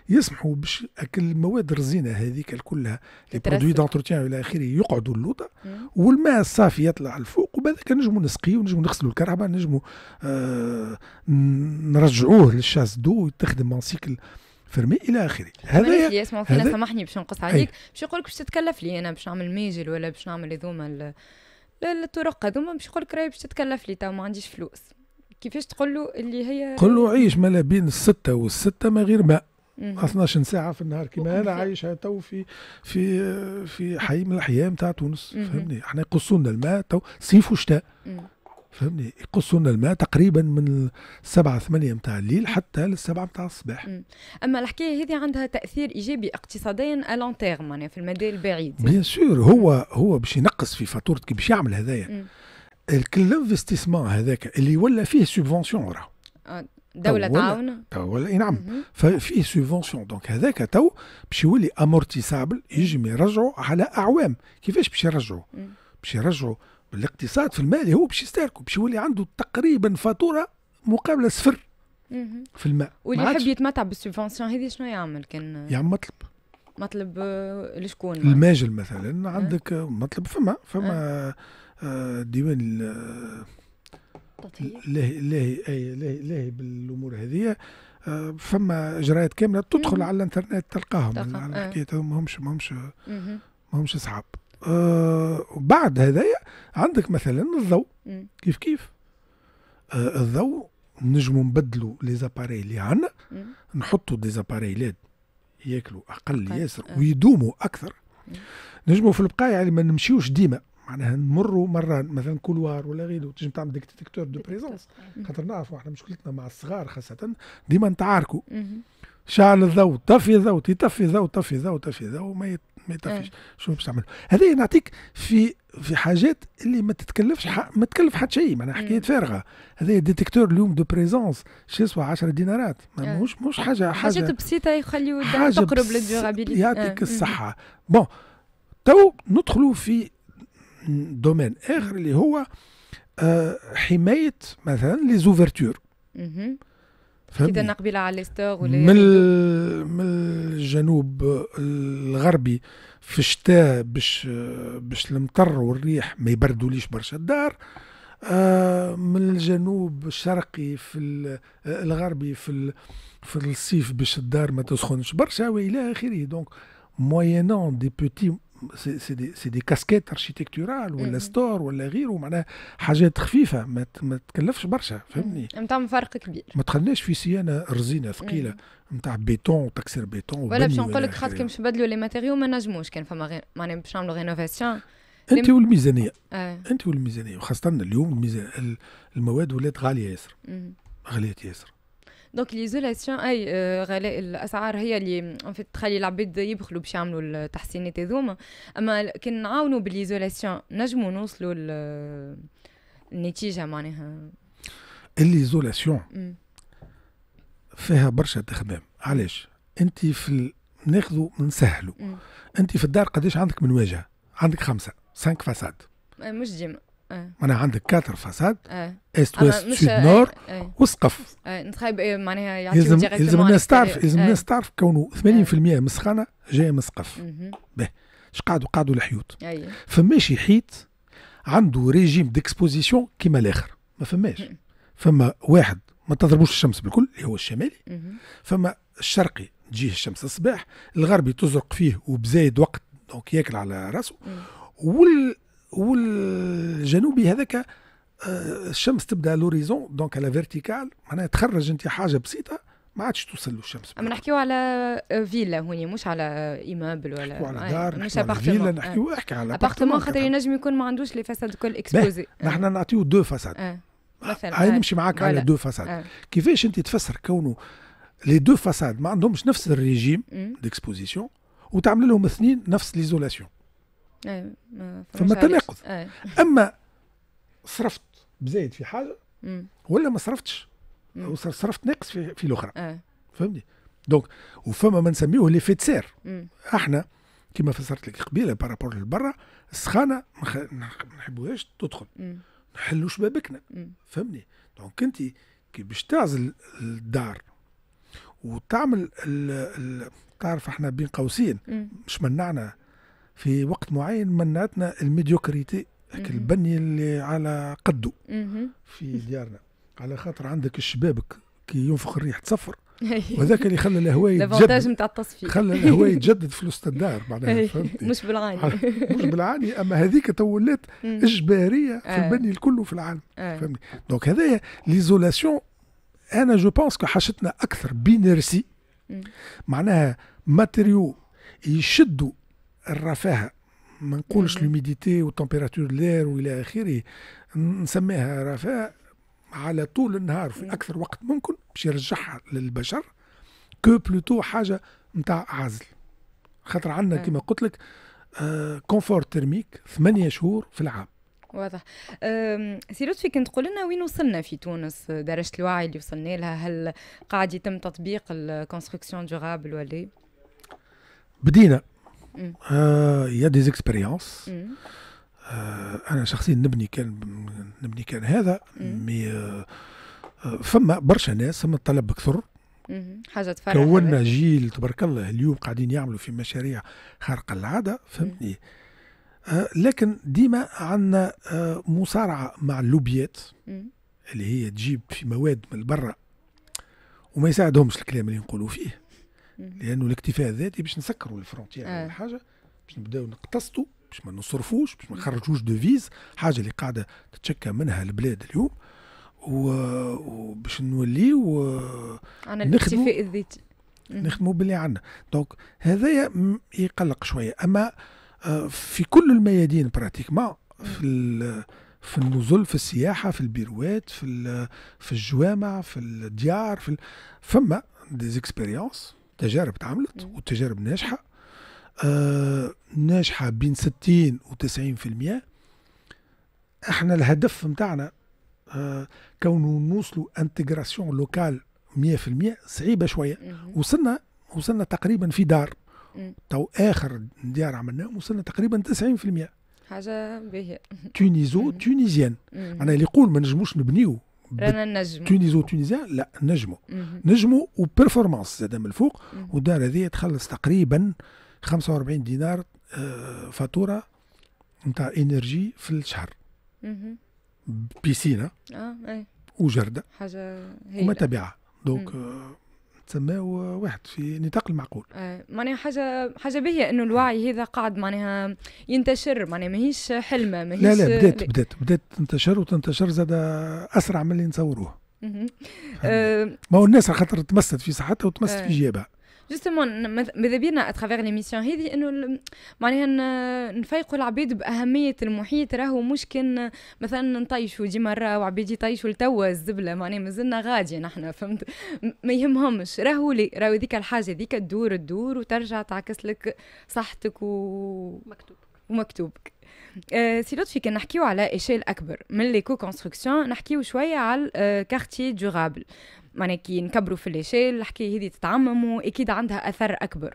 يسمحوا باش المواد الرزينه هذيك كلها لي برودوي دونتروتيان الى اخره يقعدوا اللوطه والماء الصافي يطلع الفوق وبهذاك نجمو نسقيو ونجمو نغسلو الكرهبه نجمو آه نرجعوه ويتخدم يتخدم سيكل فرمي الى اخره هذا يا اسمعوا فينا سامحني باش نقص عليك باش يقول لك باش تتكلف لي انا باش نعمل ميجل ولا باش نعمل هذوما الطرق هذوما باش يقول لك راهي باش تتكلف لي تو ما عنديش فلوس كيفاش تقول له اللي هي قول له عيش ما بين السته والسته ما غير ماء 12 ساعه في النهار كما انا عايش تو في في في حي من الاحياء نتاع تونس فهمني احنا يقصوا لنا الماء تو صيف وشتاء فهمني يقصوا لنا الماء تقريبا من السبعة ثمانية متاع الليل حتى للسبعة متاع الصباح أما الحكاية هذه عندها تأثير إيجابي اقتصاديا ألون تيرم يعني في المدى البعيد بيان سور هو هو باش ينقص في فاتورة كي باش يعمل هذايا الكل انفستيسمون هذاك اللي ولا فيه سوبفونسيون راه آه. دولة تعاون اي نعم ففيه سوفونسيون دونك هذاك تو باش يولي امورتيسابل يجم يرجعوا على اعوام كيفاش باش يرجعوا باش يرجعوا الاقتصاد في المالي هو باش يستهلكوا باش يولي عنده تقريبا فاتوره مقابله صفر في الماء واللي يحب يتمتع بالسوفونسيون هذه شنو يعمل كان يعمل مطلب مطلب آه، لشكون الماجل مثلا عندك مطلب فما فما آه، ديوان تطهير لاهي لاهي اي لاهي لاهي بالامور هذه آه، فما اجراءات كامله تدخل مم. على الانترنت تلقاهم على آه. ما همش ما همش ما همش صعب آه بعد هذايا عندك مثلا الضوء مم. كيف كيف آه الضوء نجموا نبدلوا لي زاباري اللي عندنا نحطوا دي زاباري ليد ياكلوا اقل ياسر آه. ويدوموا اكثر نجموا في البقايا اللي يعني ما نمشيوش ديما معناها نمروا مره مثلا كولوار ولا غيره تنجم تعمل ديك دو بريزونس إيه. خاطر نعرفوا احنا مشكلتنا مع الصغار خاصه ديما نتعاركوا شعل الضوء طفي الضوء يطفي الضوء طفي الضوء طفي الضوء ما ما يطفيش إيه. شو باش تعمل هذا نعطيك في في حاجات اللي ما تتكلفش ما تكلف حتى شيء معناها إيه. حكايه فارغه هذا ديتكتور اليوم دو بريزونس شي يسوى 10 دينارات مش مش حاجه حاجه حاجات بسيطه يخليو تقرب للديورابيليتي يعطيك الصحه بون تو ندخلوا في دومين اخر اللي هو حمايه مثلا لي زوفرتور كي قبيله على ستور ولا من من الجنوب الغربي في الشتاء باش باش المطر والريح ما يبردوليش برشا الدار آه من الجنوب الشرقي في الغربي في في الصيف باش الدار ما تسخنش برشا والى اخره دونك موينون دي بوتي سي دي, سي دي كاسكيت ارشيتكتورال ولا ستور ولا غيره معناها حاجات خفيفه ما, تكلفش برشا فهمني نتاع فرق كبير ما تخليناش في صيانه رزينه ثقيله نتاع بيتون وتكسير بيتون ولا باش نقول لك خاطر كي مش نبدلوا لي ماتيريو ما نجموش كان فما غير معناها باش نعملوا رينوفاسيون انت والميزانيه آه. انت والميزانيه وخاصه اليوم الميزانية المواد ولات غاليه ياسر غاليه ياسر دونك ليزولاسيون اي غلاء الاسعار هي اللي تخلي العباد يبخلوا باش يعملوا التحسينات هذوما اما كي نعاونوا بالليزولاسيون نجموا نوصلوا النتيجه معناها الليزولاسيون فيها برشا تخمام علاش انت في ال... ناخذوا نسهلوا انت في الدار قداش عندك من واجهه عندك خمسه سانك فاساد مش ديما أه. معناها عندك كاتر فاساد أه. ايست ويست إيه. سود نور أه. وسقف أه. معناها يعطيك يلزم إيه. يلزم الناس تعرف يلزم الناس تعرف كونه 80% من السخانه جايه من سقف باهي اش قعدوا قعدوا الحيوط فماشي حيط عنده ريجيم ديكسبوزيسيون كيما الاخر ما فماش فما واحد ما تضربوش الشمس بالكل اللي هو الشمالي فما الشرقي تجيه الشمس الصباح الغربي تزرق فيه وبزايد وقت دونك ياكل على راسه وال والجنوبي هذاك آه، الشمس تبدا لوريزون دونك على فيرتيكال معناها تخرج انت حاجه بسيطه ما عادش توصل للشمس الشمس اما نحكيو على فيلا هوني مش على ايمابل ولا نحكيو على آه، دار مش على فيلا نحكيو احكي على ابارتمون آه، خاطر ينجم يكون ما عندوش لي فاساد الكل اكسبوزي نحن نعطيو دو فاساد مثلا هاي نمشي معاك على دو فاساد كيفاش انت تفسر كونه لي دو فاساد ما عندهمش نفس الريجيم ديكسبوزيسيون وتعمل لهم اثنين نفس ليزولاسيون أي فما تناقض إيه. اما صرفت بزايد في حاجه ولا ما صرفتش او صرفت ناقص في, في الاخرى إيه. فهمتني دونك وفما ما نسميوه لي فيت سير احنا كما فسرت لك قبيله بارابور لبرا السخانه ما نحبوهاش تدخل نحلوا شبابكنا فهمتني دونك انت كي باش تعزل الدار وتعمل ال ال تعرف احنا بين قوسين مش منعنا في وقت معين منعتنا الميديوكريتي البني اللي على قده في ديارنا على خاطر عندك الشبابك كي ينفخ الريح تصفر وهذاك اللي خلى الهواء يتجدد نتاع التصفيه خلى الهواء يتجدد في وسط الدار معناها إيه، مش بالعاني مش بالعاني اما هذيك تولات اجباريه في آه. البني الكل في العالم آه. فهمتني دونك هذايا ليزولاسيون انا جو بونس حاشتنا اكثر بينيرسي معناها ماتيريو يشدوا الرفاهه ما نقولش لوميديتي وتمبيراتور الير والى اخره نسميها رفاهة على طول النهار في اكثر وقت ممكن باش يرجعها للبشر كو بلوتو حاجه نتاع عزل خاطر عندنا كما قلت لك كونفور آه، ترميك ثمانية شهور في العام واضح سي لطفي كنت تقول لنا وين وصلنا في تونس درجه الوعي اللي وصلنا لها هل قاعد يتم تطبيق الكونستركسيون دورابل ولا بدينا يا دي زيكسبيريونس انا شخصيا نبني كان نبني كان هذا mm. مي آه، آه، فما برشا ناس فما الطلب اكثر mm-hmm. حاجه تفرح كونا جيل تبارك الله اليوم قاعدين يعملوا في مشاريع خارقه العاده mm. فهمتني آه، لكن ديما عندنا مصارعه مع اللوبيات mm. اللي هي تجيب في مواد من برا وما يساعدهمش الكلام اللي نقولوا فيه لانه الاكتفاء الذاتي باش نسكروا الفرونتيير اول آه. حاجه باش نبداو نقتصدوا باش ما نصرفوش باش ما نخرجوش ديفيز حاجه اللي قاعده تتشكى منها البلاد اليوم وباش نوليو آه، عن الاكتفاء الذاتي نخدموا باللي عندنا دونك هذايا يقلق شويه اما آه، في كل الميادين براتيكمون في في النزل في السياحه في البيروات في في الجوامع في الديار في فما اكسبيريونس تجارب اتعملت والتجارب ناجحه آه ناجحه بين 60 و90% احنا الهدف نتاعنا آه كونه نوصلوا انتجراسيون لوكال 100% صعيبه شويه وصلنا وصلنا تقريبا في دار تو اخر ديار عملناهم وصلنا تقريبا 90% حاجه باهيه تونيزو تونيزيان معناها اللي يقول ما نجموش نبنيو رانا نجمو تونيزو تونيزيان لا نجمو نجمو وبرفورمانس زاد من الفوق والدار هذه تخلص تقريبا 45 دينار آه، فاتوره نتاع انرجي في الشهر بيسينا اه اي وجرده حاجه هي ومتابعه دونك تسماو واحد في نطاق المعقول آه معناها حاجه حاجه باهيه انه الوعي هذا قاعد معناها ينتشر معناها ماهيش حلمه ماهيش لا لا بدات بدات بدات تنتشر وتنتشر زاد اسرع من اللي نصوروه آه، ما هو الناس خاطر تمست في صحتها وتمست في آه. جيبها جوستومون ماذا بينا اتخافيغ ليميسيون هذه انه معناها نفيقوا العباد باهميه المحيط راهو مش كان مثلا نطيشوا ديما نراو عباد يطيشوا لتوا الزبله معناها مازلنا غادي نحنا فهمت ما يهمهمش راهو لي راهو ذيك الحاجه ذيك تدور تدور وترجع تعكس لك صحتك و مكتوب ومكتوبك آه، سي لطفي كان نحكيو على اشيل اكبر من ليكو كونستركسيون نحكيو شويه على كارتي آه، دورابل معناها كي نكبروا في ليشيل الحكايه هذه تتعمموا اكيد عندها اثر اكبر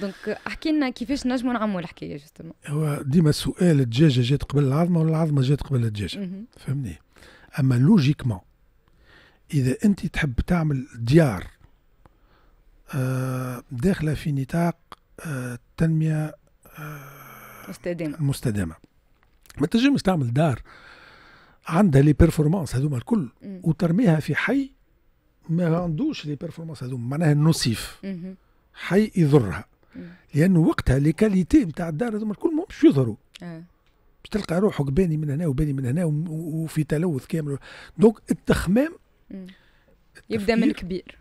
دونك احكي لنا كيفاش نجموا نعموا الحكايه جوستومون هو ديما السؤال الدجاجه جات قبل العظمه ولا العظمه جات قبل الدجاجه فهمني اما لوجيكمون اذا انت تحب تعمل ديار آه، داخله في نطاق التنميه آه، المستدامه مستدامه مستدامه ما تنجمش تعمل دار عندها لي بيرفورمانس هذوما الكل وترميها في حي ما عندوش لي بيرفورمانس هذوما معناها نصيف حي يضرها لانه وقتها لي كاليتي نتاع الدار هذوما الكل ما باش يظهروا آه. باش تلقى روحك باني من هنا وباني من هنا وفي تلوث كامل دونك التخمام يبدا من الكبير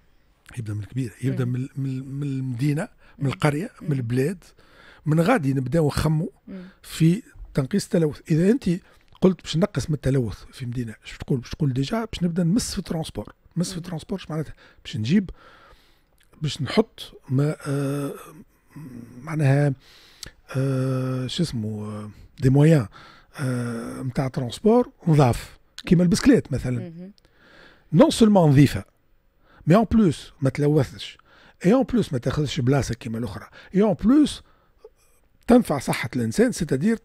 يبدا من الكبير يبدا من, من المدينه من القريه من البلاد من غادي نبداو نخمو في تنقيص التلوث اذا انت قلت باش نقص من التلوث في مدينه اش تقول باش تقول ديجا باش نبدا نمس في الترونسبور مس في الترونسبور معناتها باش نجيب باش نحط ما آه معناها آه شو اسمه دي مويان آه نتاع آه، ترونسبور نضاف كيما البسكليت مثلا نون سولمون نظيفه مي اون بلوس ما تلوثش اي اون بلوس ما تاخذش بلاصه كيما الاخرى اي اون بلوس تنفع صحه الانسان ستادير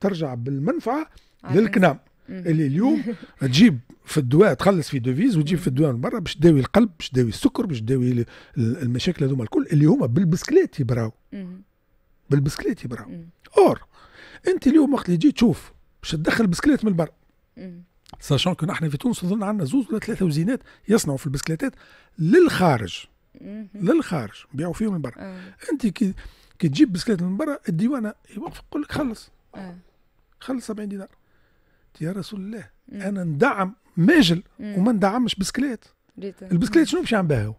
ترجع بالمنفعه للكنام اللي اليوم تجيب في الدواء تخلص في دوفيز وتجيب في الدواء من برا باش تداوي القلب باش تداوي السكر باش تداوي المشاكل هذوما الكل اللي هما بالبسكليت يبراو بالبسكليت يبراو اور انت اليوم وقت اللي تجي تشوف باش تدخل بسكليت من برا ساشون كو احنا في تونس نظن عندنا زوز ولا ثلاثه وزينات يصنعوا في البسكليتات للخارج للخارج بيعوا فيهم من برا آه. انت كي كي تجيب بسكليت من برا الديوان يوقف يقول لك خلص آه. خلص 70 دينار يا رسول الله انا ندعم ماجل وما ندعمش بسكليت البسكليت شنو باش بها هو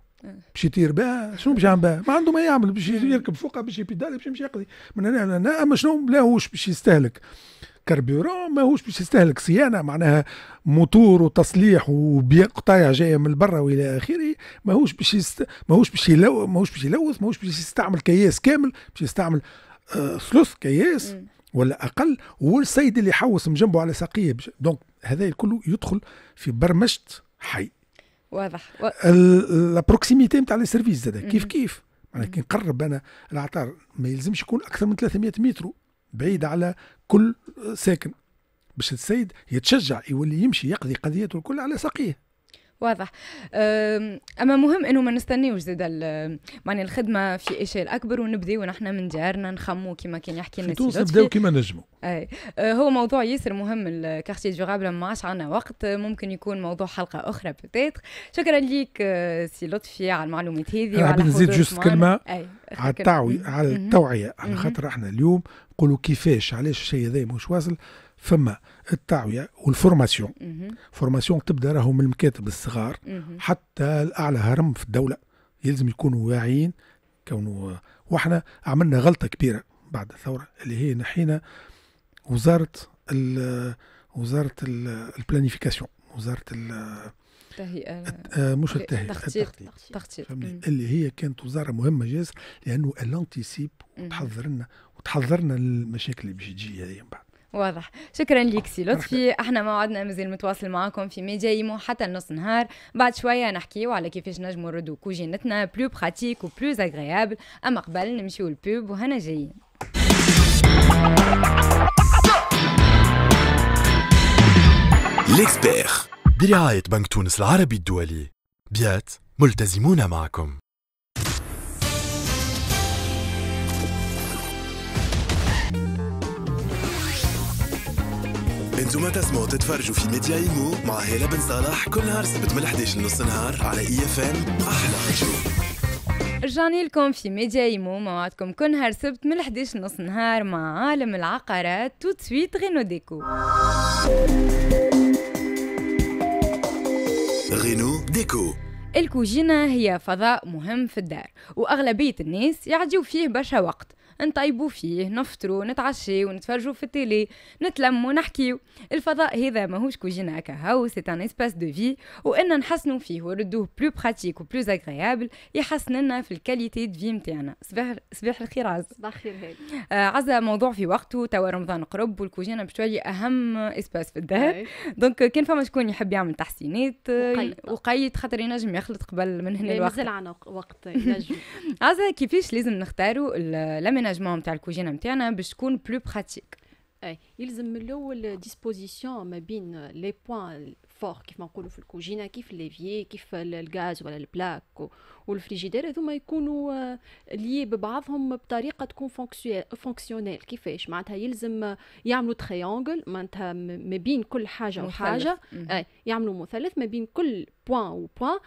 باش يطير بها شنو باش يعمل بها ما عنده ما يعمل باش يركب فوقها باش يبيدال باش يمشي يقضي من هنا لهنا اما شنو ماهوش باش يستهلك ما ماهوش باش يستهلك صيانه معناها موتور وتصليح وقطايع جايه من برا والى اخره ماهوش باش يست... ماهوش باش يلو ماهوش باش يلوث ماهوش باش يستعمل كياس كامل باش يستعمل آه ثلث كياس ولا اقل والسيد اللي يحوس من جنبه على ساقيه بش... دونك هذا كله يدخل في برمجه حي واضح و... البروكسيميتي نتاع لي سيرفيس زاد كيف كيف معناها كي نقرب انا العطار ما يلزمش يكون اكثر من 300 متر بعيد على كل ساكن باش السيد يتشجع يولي يمشي يقضي قضيته الكل على ساقيه واضح اما مهم انه ما نستنيوش زاد معني الخدمه في اشياء اكبر ونبداو نحن من ديارنا نخمو كما كان يحكي لنا تونس نبداو كما نجمو اي أه، هو موضوع ياسر مهم الكارتي دورابل ما عادش عندنا وقت ممكن يكون موضوع حلقه اخرى بتيتر شكرا ليك سي لطفي على المعلومات هذه وعلى نزيد جوست كلمه على التعوي على التوعيه على خاطر احنا اليوم نقولوا كيفاش علاش الشيء هذا مش واصل فما التعويه والفورماسيون فورماسيون تبدا راهو من المكاتب الصغار حتى الاعلى هرم في الدوله يلزم يكونوا واعيين كونوا واحنا عملنا غلطه كبيره بعد الثوره اللي هي نحينا وزاره الـ وزاره البلانيفيكاسيون وزاره الـ التهيئه آه، مش التهيئه التخطيط التخطيط اللي هي كانت وزاره مهمه جاز لانه الانتيسيب وتحضر لنا وتحضرنا المشاكل اللي باش تجي هذه من بعد واضح شكرا لك سي لطفي احنا موعدنا مازال متواصل معاكم في ميديا ايمو حتى نص نهار بعد شويه نحكيو على كيفاش نجمو نردو كوجينتنا بلو براتيك وبلو اغريابل اما قبل نمشيو البوب وهنا جايين ليكسبير برعاية بنك تونس العربي الدولي بيات ملتزمون معكم انتم تسمعوا تتفرجوا في ميديا ايمو مع هيلا بن صالح كل نهار سبت من 11 لنص نهار على اي اف ام احلى جو رجعني لكم في ميديا ايمو موعدكم كل نهار سبت من 11 لنص نهار مع عالم العقارات تو سويت غينو ديكو غينو ديكو الكوجينة هي فضاء مهم في الدار وأغلبية الناس يعديو فيه برشا وقت نطيبوا فيه نفطروا نتعشي نتفرجوا في التيلي نتلموا نحكيو الفضاء هذا ماهوش كوجينا هكا سي ان اسباس دو في وان نحسنوا فيه وردوه بلو براتيك وبلو اغريابل يحسن لنا في الكاليتي دو في نتاعنا صباح صباح الخير عز صباح الخير هيك آه عزا موضوع في وقته توا رمضان قرب والكوجينا باش اهم اسباس في الدهر دونك كان فما شكون يحب يعمل تحسينات آه، وقيد خاطر ينجم يخلط قبل من هنا الوقت مازال وقت ينجم عزا كيفاش لازم نختاروا الاميناجمون l'aménagement de cuisine interne plus pratique. Ils ont disposition dispositions, les points forts qui font le cuisine, qui font l'évier, qui le gaz ou le plaque والفريجيدير هذوما يكونوا آه، لي ببعضهم بطريقه تكون فونكسيونيل كيفاش معناتها يلزم يعملوا تريانجل معناتها ما بين كل حاجه وحاجه اي آه، يعملوا مثلث ما بين كل بوان وبوان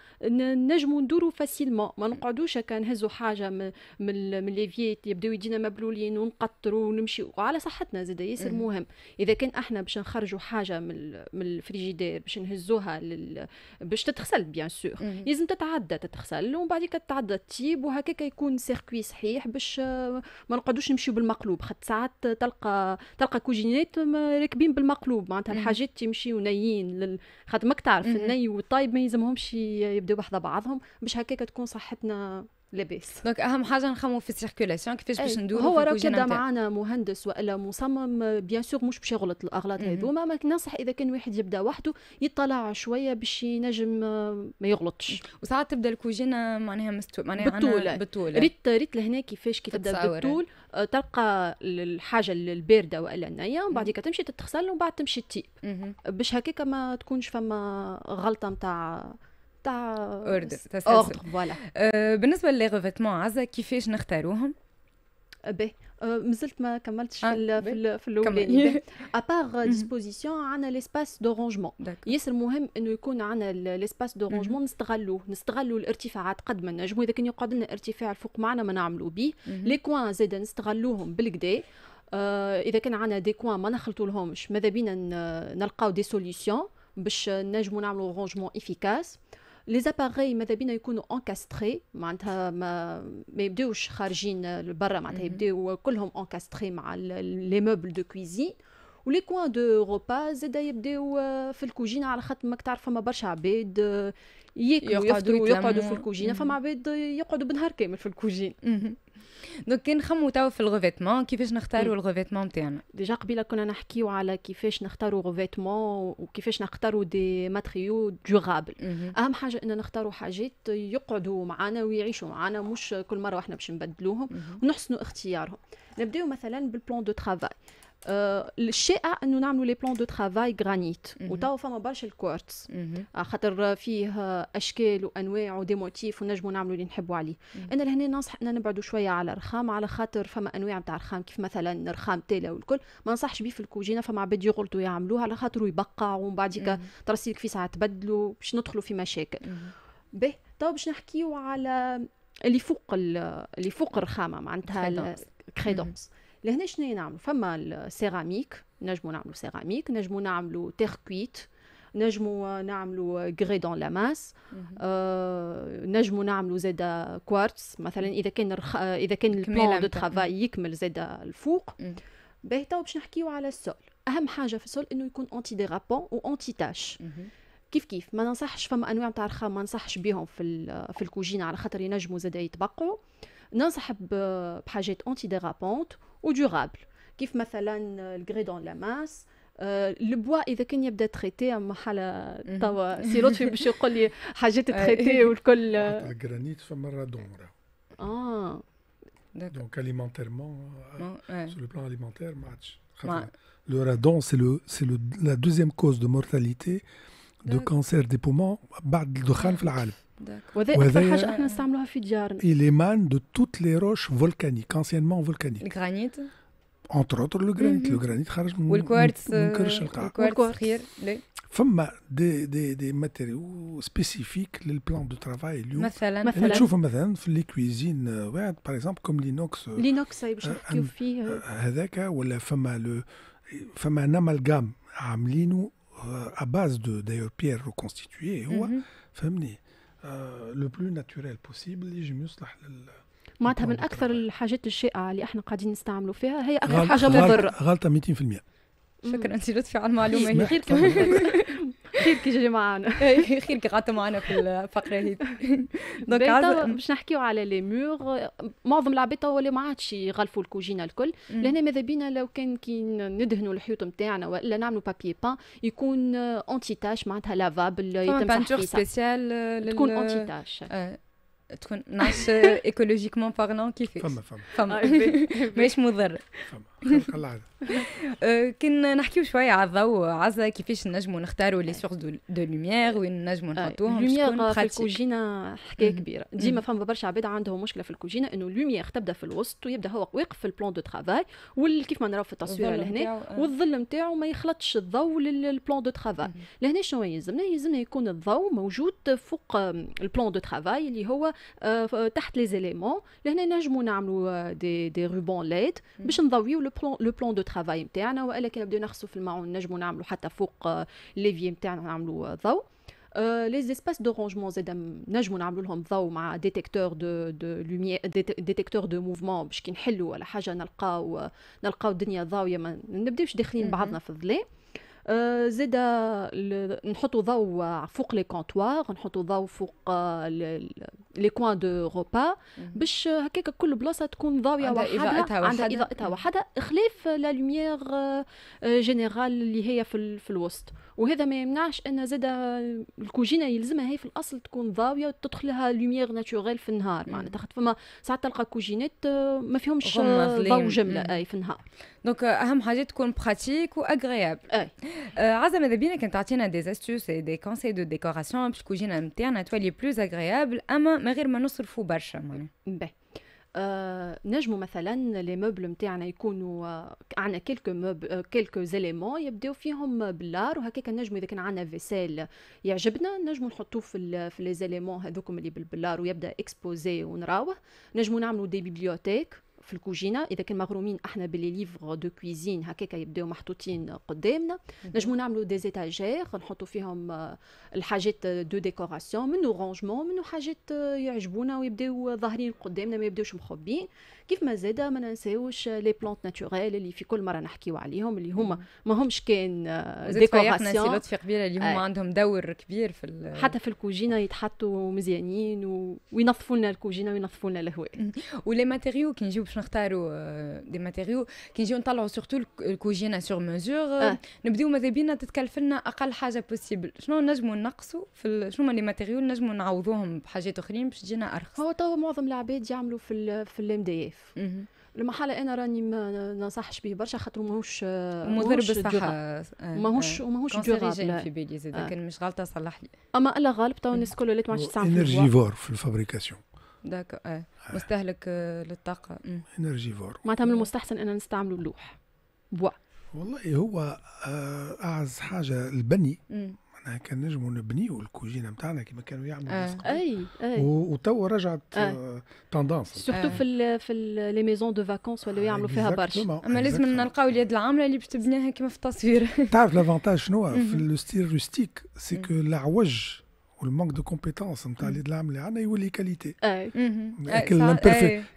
نجموا ندوروا فاسيلمون ما نقعدوش هكا نهزوا حاجه من من ليفيي يبداو يدينا مبلولين ونقطروا ونمشي وعلى صحتنا زاد ياسر مهم اذا كان احنا باش نخرجوا حاجه من من الفريجيدير باش نهزوها لل... باش تتغسل بيان سور لازم تتعدى تتغسل ومن وبعدين تعدى التيب وهكا كيكون سيركوي صحيح باش آه، ما نقعدوش نمشيو بالمقلوب خاطر ساعات تلقى تلقى كوجينات راكبين بالمقلوب معناتها الحاجات يمشيو نيين لل... خاطر ماك تعرف الني والطايب ما يلزمهمش يبداو بحذا بعضهم باش هكاك تكون صحتنا لاباس دونك اهم حاجه نخمو في السيركولاسيون كيفاش باش ندورو هو راه كدا معانا مهندس والا مصمم بيان سور مش باش يغلط الاغلاط هذوما ما ننصح اذا كان واحد يبدا وحده يطلع شويه باش ينجم آه، ما يغلطش وساعات تبدا الكوجينه آه، معناها مستو... معناها بالطول بالطول ريت ريت لهنا كيفاش كي تبدا بالطول آه، تلقى الحاجه البارده والا النيه ومن بعد تمشي تتغسل ومن بعد تمشي تيب باش هكاك ما تكونش فما غلطه نتاع تاع اوردر اوردر فوالا أه، بالنسبه لي غوفيتمون عزه كيفاش نختاروهم باهي مازلت ما كملتش آه، في في الاولاني ابار ديسبوزيسيون عندنا ليسباس دو رونجمون ياسر مهم انه يكون عندنا ليسباس دو رونجمون نستغلوه نستغلوا الارتفاعات قد ما نجموا اذا كان يقعد لنا ارتفاع الفوق معنا ما نعملوا به لي كوان زاد نستغلوهم بالكدا أه، اذا كان عندنا دي كوان ما نخلطولهمش ماذا بينا نلقاو دي سوليسيون باش نجموا نعملوا رونجمون افيكاس آه لي زاباري ماذا بينا يكونوا انكاستري معناتها ما, ما يبداوش خارجين لبرا معناتها يبداو كلهم انكاستري مع لي موبل دو كويزين ولي كوان دو روبا زادا يبداو في الكوجينه على خاطر ماك تعرف فما برشا عباد ياكلوا يفطروا ويقعدوا في الكوجينه فما عباد يقعدوا بالنهار كامل في الكوجين دونك كي نخمو توا في الغوفيتمون كيفاش نختاروا الغوفيتمون تاعنا ديجا قبيله كنا نحكيو على كيفاش نختاروا غوفيتمون وكيفاش نختاروا دي ماتريو دورابل اهم حاجه ان نختاروا حاجات يقعدوا معانا ويعيشوا معانا مش كل مره واحنا باش نبدلوهم ونحسنوا اختيارهم نبداو مثلا بالبلان دو ترافاي آه، الشائع انه نعملوا لي بلان دو ترافاي جرانيت وتوا فما برشا الكوارتز آه، خاطر فيه اشكال وانواع ودي موتيف ونجموا نعملوا اللي نحبوا عليه انا لهنا ننصح ان نبعدوا شويه على الرخام على خاطر فما انواع نتاع رخام كيف مثلا رخام تيلا والكل ما نصحش بيه في الكوجينه فما عباد يغلطوا يعملوه على خاطر يبقع ومن بعديك ترسيلك في ساعه تبدلوا باش ندخلوا في مشاكل به تو باش نحكيو على اللي فوق اللي فوق الرخامه معناتها كريدونس لهنا شنو نعملو فما السيراميك نجمو نعملو سيراميك نجمو نعملو تيغ نجمو نعملو غري دون لاماس نجمو نعملو زادا كوارتز مثلا اذا كان رخ... اذا كان البلان دو ترافاي يكمل زادا الفوق باهي تو باش نحكيو على السول اهم حاجه في السول انه يكون اونتي ديرابون و اونتي تاش كيف كيف ما ننصحش فما انواع تاع رخام ما ننصحش بهم في في الكوجينه على خاطر ينجموا زادا يتبقوا ننصح بحاجات اونتي ديرابونت ou durable comme par exemple le gré dans la masse euh, le bois il a qu'il y a besoin de à un tu c'est l'autre chose que je voulais حاجات à traiter ou le col euh. granit c'est le radon ah donc alimentairement euh, sur le plan alimentaire match le radon c'est le c'est le la deuxième cause de mortalité de cancer des poumons bas de chanfleral il émane de toutes les roches volcaniques, anciennement volcaniques. granit Entre autres, le granit. Mhm. Le granit, le quartz. Euh, le des, des, matériaux spécifiques, le plan de travail. Par exemple, dans les cuisines, euh, par exemple, comme l'inox. L'inox, a. un amalgame à base de pierres reconstituées. Ou le لو بلو ناتوريل بوسيبل يجم يصلح لل معناتها من اكثر الحاجات الشائعه اللي احنا قاعدين نستعملوا فيها هي اكثر حاجه مضره غلطه 200% شكرا انت لطفي على المعلومه خير خير كي جي معنا إيه، كي قعدت معنا في الفقره هذي دونك باش نحكيو على لي مور معظم العباد توا ما عادش يغلفوا الكوجينه الكل لهنا ماذا بينا لو كان كي ندهنوا الحيوط نتاعنا ولا نعملوا بابي بان يكون اونتي تاش معناتها لافابل يتمسح فيها تكون اونتي آه، تاش تكون ناس ايكولوجيكمون بارلون كيفاش فما فما فما ماهيش مضر فما أه، كنا نحكيو شويه على الضوء عزا كيفاش نجمو نختاروا لي سورس دو لوميير وين نجمو نحطوهم لوميير في الكوجينه حكايه كبيره ديما فما برشا عباد عندهم مشكله في الكوجينه انه لوميير تبدا في الوسط ويبدا هو واقف في البلان دو ترافاي وكيف ما نراو في التصوير لهنا آه. والظل نتاعو ما يخلطش الضوء للبلان دو ترافاي لهنا شنو يلزمنا يلزمنا يكون الضوء موجود فوق البلان دو ترافاي اللي هو آه، تحت لي زيليمون لهنا نجمو نعملو دي دي روبون ليد باش نضويو لو بلون لو بلون دو ترافاي نتاعنا والا كي نبداو نخصو في الماعون نجمو نعملو حتى فوق ليفي آه, نتاعنا نعملو ضوء لي زيسباس دو رونجمون زاد نجمو نعملو لهم ضوء مع ديتيكتور دو دو لومي ديتيكتور دو موفمون باش كي نحلو ولا حاجه نلقاو آه, نلقاو الدنيا ضاويه ما نبداوش داخلين بعضنا في الظلام زيد euh, نحطوا ضوء فوق لي كونتوار نحطوا ضوء فوق لي كوان دو روبا باش هكاك كل بلاصه تكون ضاويه وحدها اضاءتها وحدها اضاءتها وحدها خلاف لا لوميير جينيرال آه، اللي هي في الوسط وهذا ما يمنعش ان زاد الكوجينه يلزمها هي في الاصل تكون ضاويه وتدخلها لوميير ناتوريل في النهار معناتها خاطر فما ساعات تلقى كوجينات آه، ما فيهمش آه، ضوء جمله اي في النهار دونك euh، اهم حاجه تكون براتيك واغريب اي آه عزه ماذا بينا كان تعطينا دي اي دي كونساي دو ديكوراسيون باش الكوجينه نتاعنا تولي بلوز اغريب اما من غير ما نصرفوا برشا معناها آه، نجموا مثلا لي موبل نتاعنا يكونوا آه، عندنا كلكو موب آه، كلكو كيلكو زيليمون يبداو فيهم بلار وهكاك نجموا اذا كان عندنا فيسيل يعجبنا نجموا نحطوه في في لي زيليمون هذوكم اللي بالبلار ويبدا اكسبوزي ونراوه نجموا نعملوا دي بيبليوتيك في الكوجينه اذا كان مغرومين احنا باللي ليفغ دو كويزين هكاك يبداو محطوطين قدامنا نجمو نعملو دي زيتاجير نحطو فيهم آه، الحاجات دو ديكوراسيون منو رونجمون منو حاجات آه، يعجبونا ويبداو ظاهرين قدامنا ما يبداوش مخبين كيف ما زاد ما ننساوش لي بلانت ناتوريل اللي في كل مره نحكيو عليهم اللي هما ما همش كان ديكوراسيون في قبيله اللي هما آه. عندهم دور كبير في حتى في الكوجينه يتحطوا مزيانين و... وينظفوا لنا الكوجينه وينظفوا لنا الهواء ولي ماتيريو كي نجيو باش نختاروا دي ماتيريو كي نجيو نطلعوا سورتو الكوجينه سور ميزور نبداو ماذا بينا تتكلف لنا اقل حاجه بوسيبل شنو نجموا نقصوا في شنو لي ماتيريو نجموا نعوضوهم بحاجات اخرين باش تجينا ارخص هو توا معظم العباد يعملوا في ال في الام دي الخفيف المحل انا راني ما ننصحش به برشا خاطر ماهوش مضر بالصحه ماهوش آه، ماهوش ديورابل في بالي زاد كان مش غلطه صلح لي اما الا غالب تو الناس كلها ولات ما عادش تستعمل انرجيفور في الفابريكاسيون داك آه. آه. مستهلك للطاقه انرجيفور معناتها من المستحسن ان نستعملوا اللوح بوا والله هو اعز حاجه البني احنا كان نجموا نبنيو الكوجينه نتاعنا كما كانوا يعملوا آه. اي اي وتوا رجعت آه. تاندانس سورتو آه. في الـ في لي ميزون دو فاكونس ولاو آه، يعملوا فيها برشا اما لازم نلقاو اليد العامله اللي باش تبنيها كما في التصوير تعرف لافونتاج شنو في لو ستيل روستيك سي كو العوج والمانك دو كومبيتونس نتاع اللي العام اللي عندنا يولي كاليتي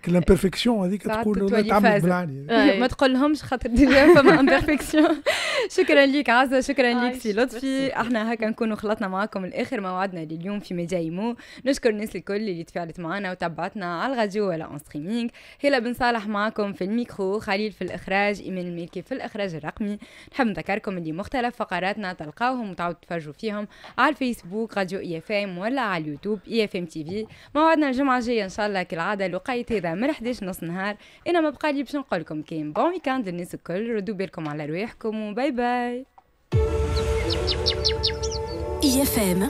الامبرفكسيون هذيك تقول تعمل بالعاني ما تقول لهمش خاطر ديجا فما امبرفكسيون شكرا ليك عزة شكرا ليك سي لطفي احنا هكا نكونوا خلطنا معاكم الاخر موعدنا لليوم في ميديا نشكر الناس الكل اللي تفاعلت معنا وتبعتنا على الراديو ولا اون ستريمينغ هلا بن صالح معاكم في الميكرو خليل في الاخراج ايمان الملكي في الاخراج الرقمي نحب نذكركم اللي مختلف فقراتنا تلقاوهم وتعاودوا تفرجوا فيهم على الفيسبوك راديو اف ام ولا على اليوتيوب اي اف ام تي في موعدنا الجمعه الجايه ان شاء الله كالعاده لقيت هذا من 11 نص نهار انا ما بقى لي باش نقول لكم كاين بون ويكاند للناس الكل ردوا بالكم على رواحكم وباي باي اي اف ام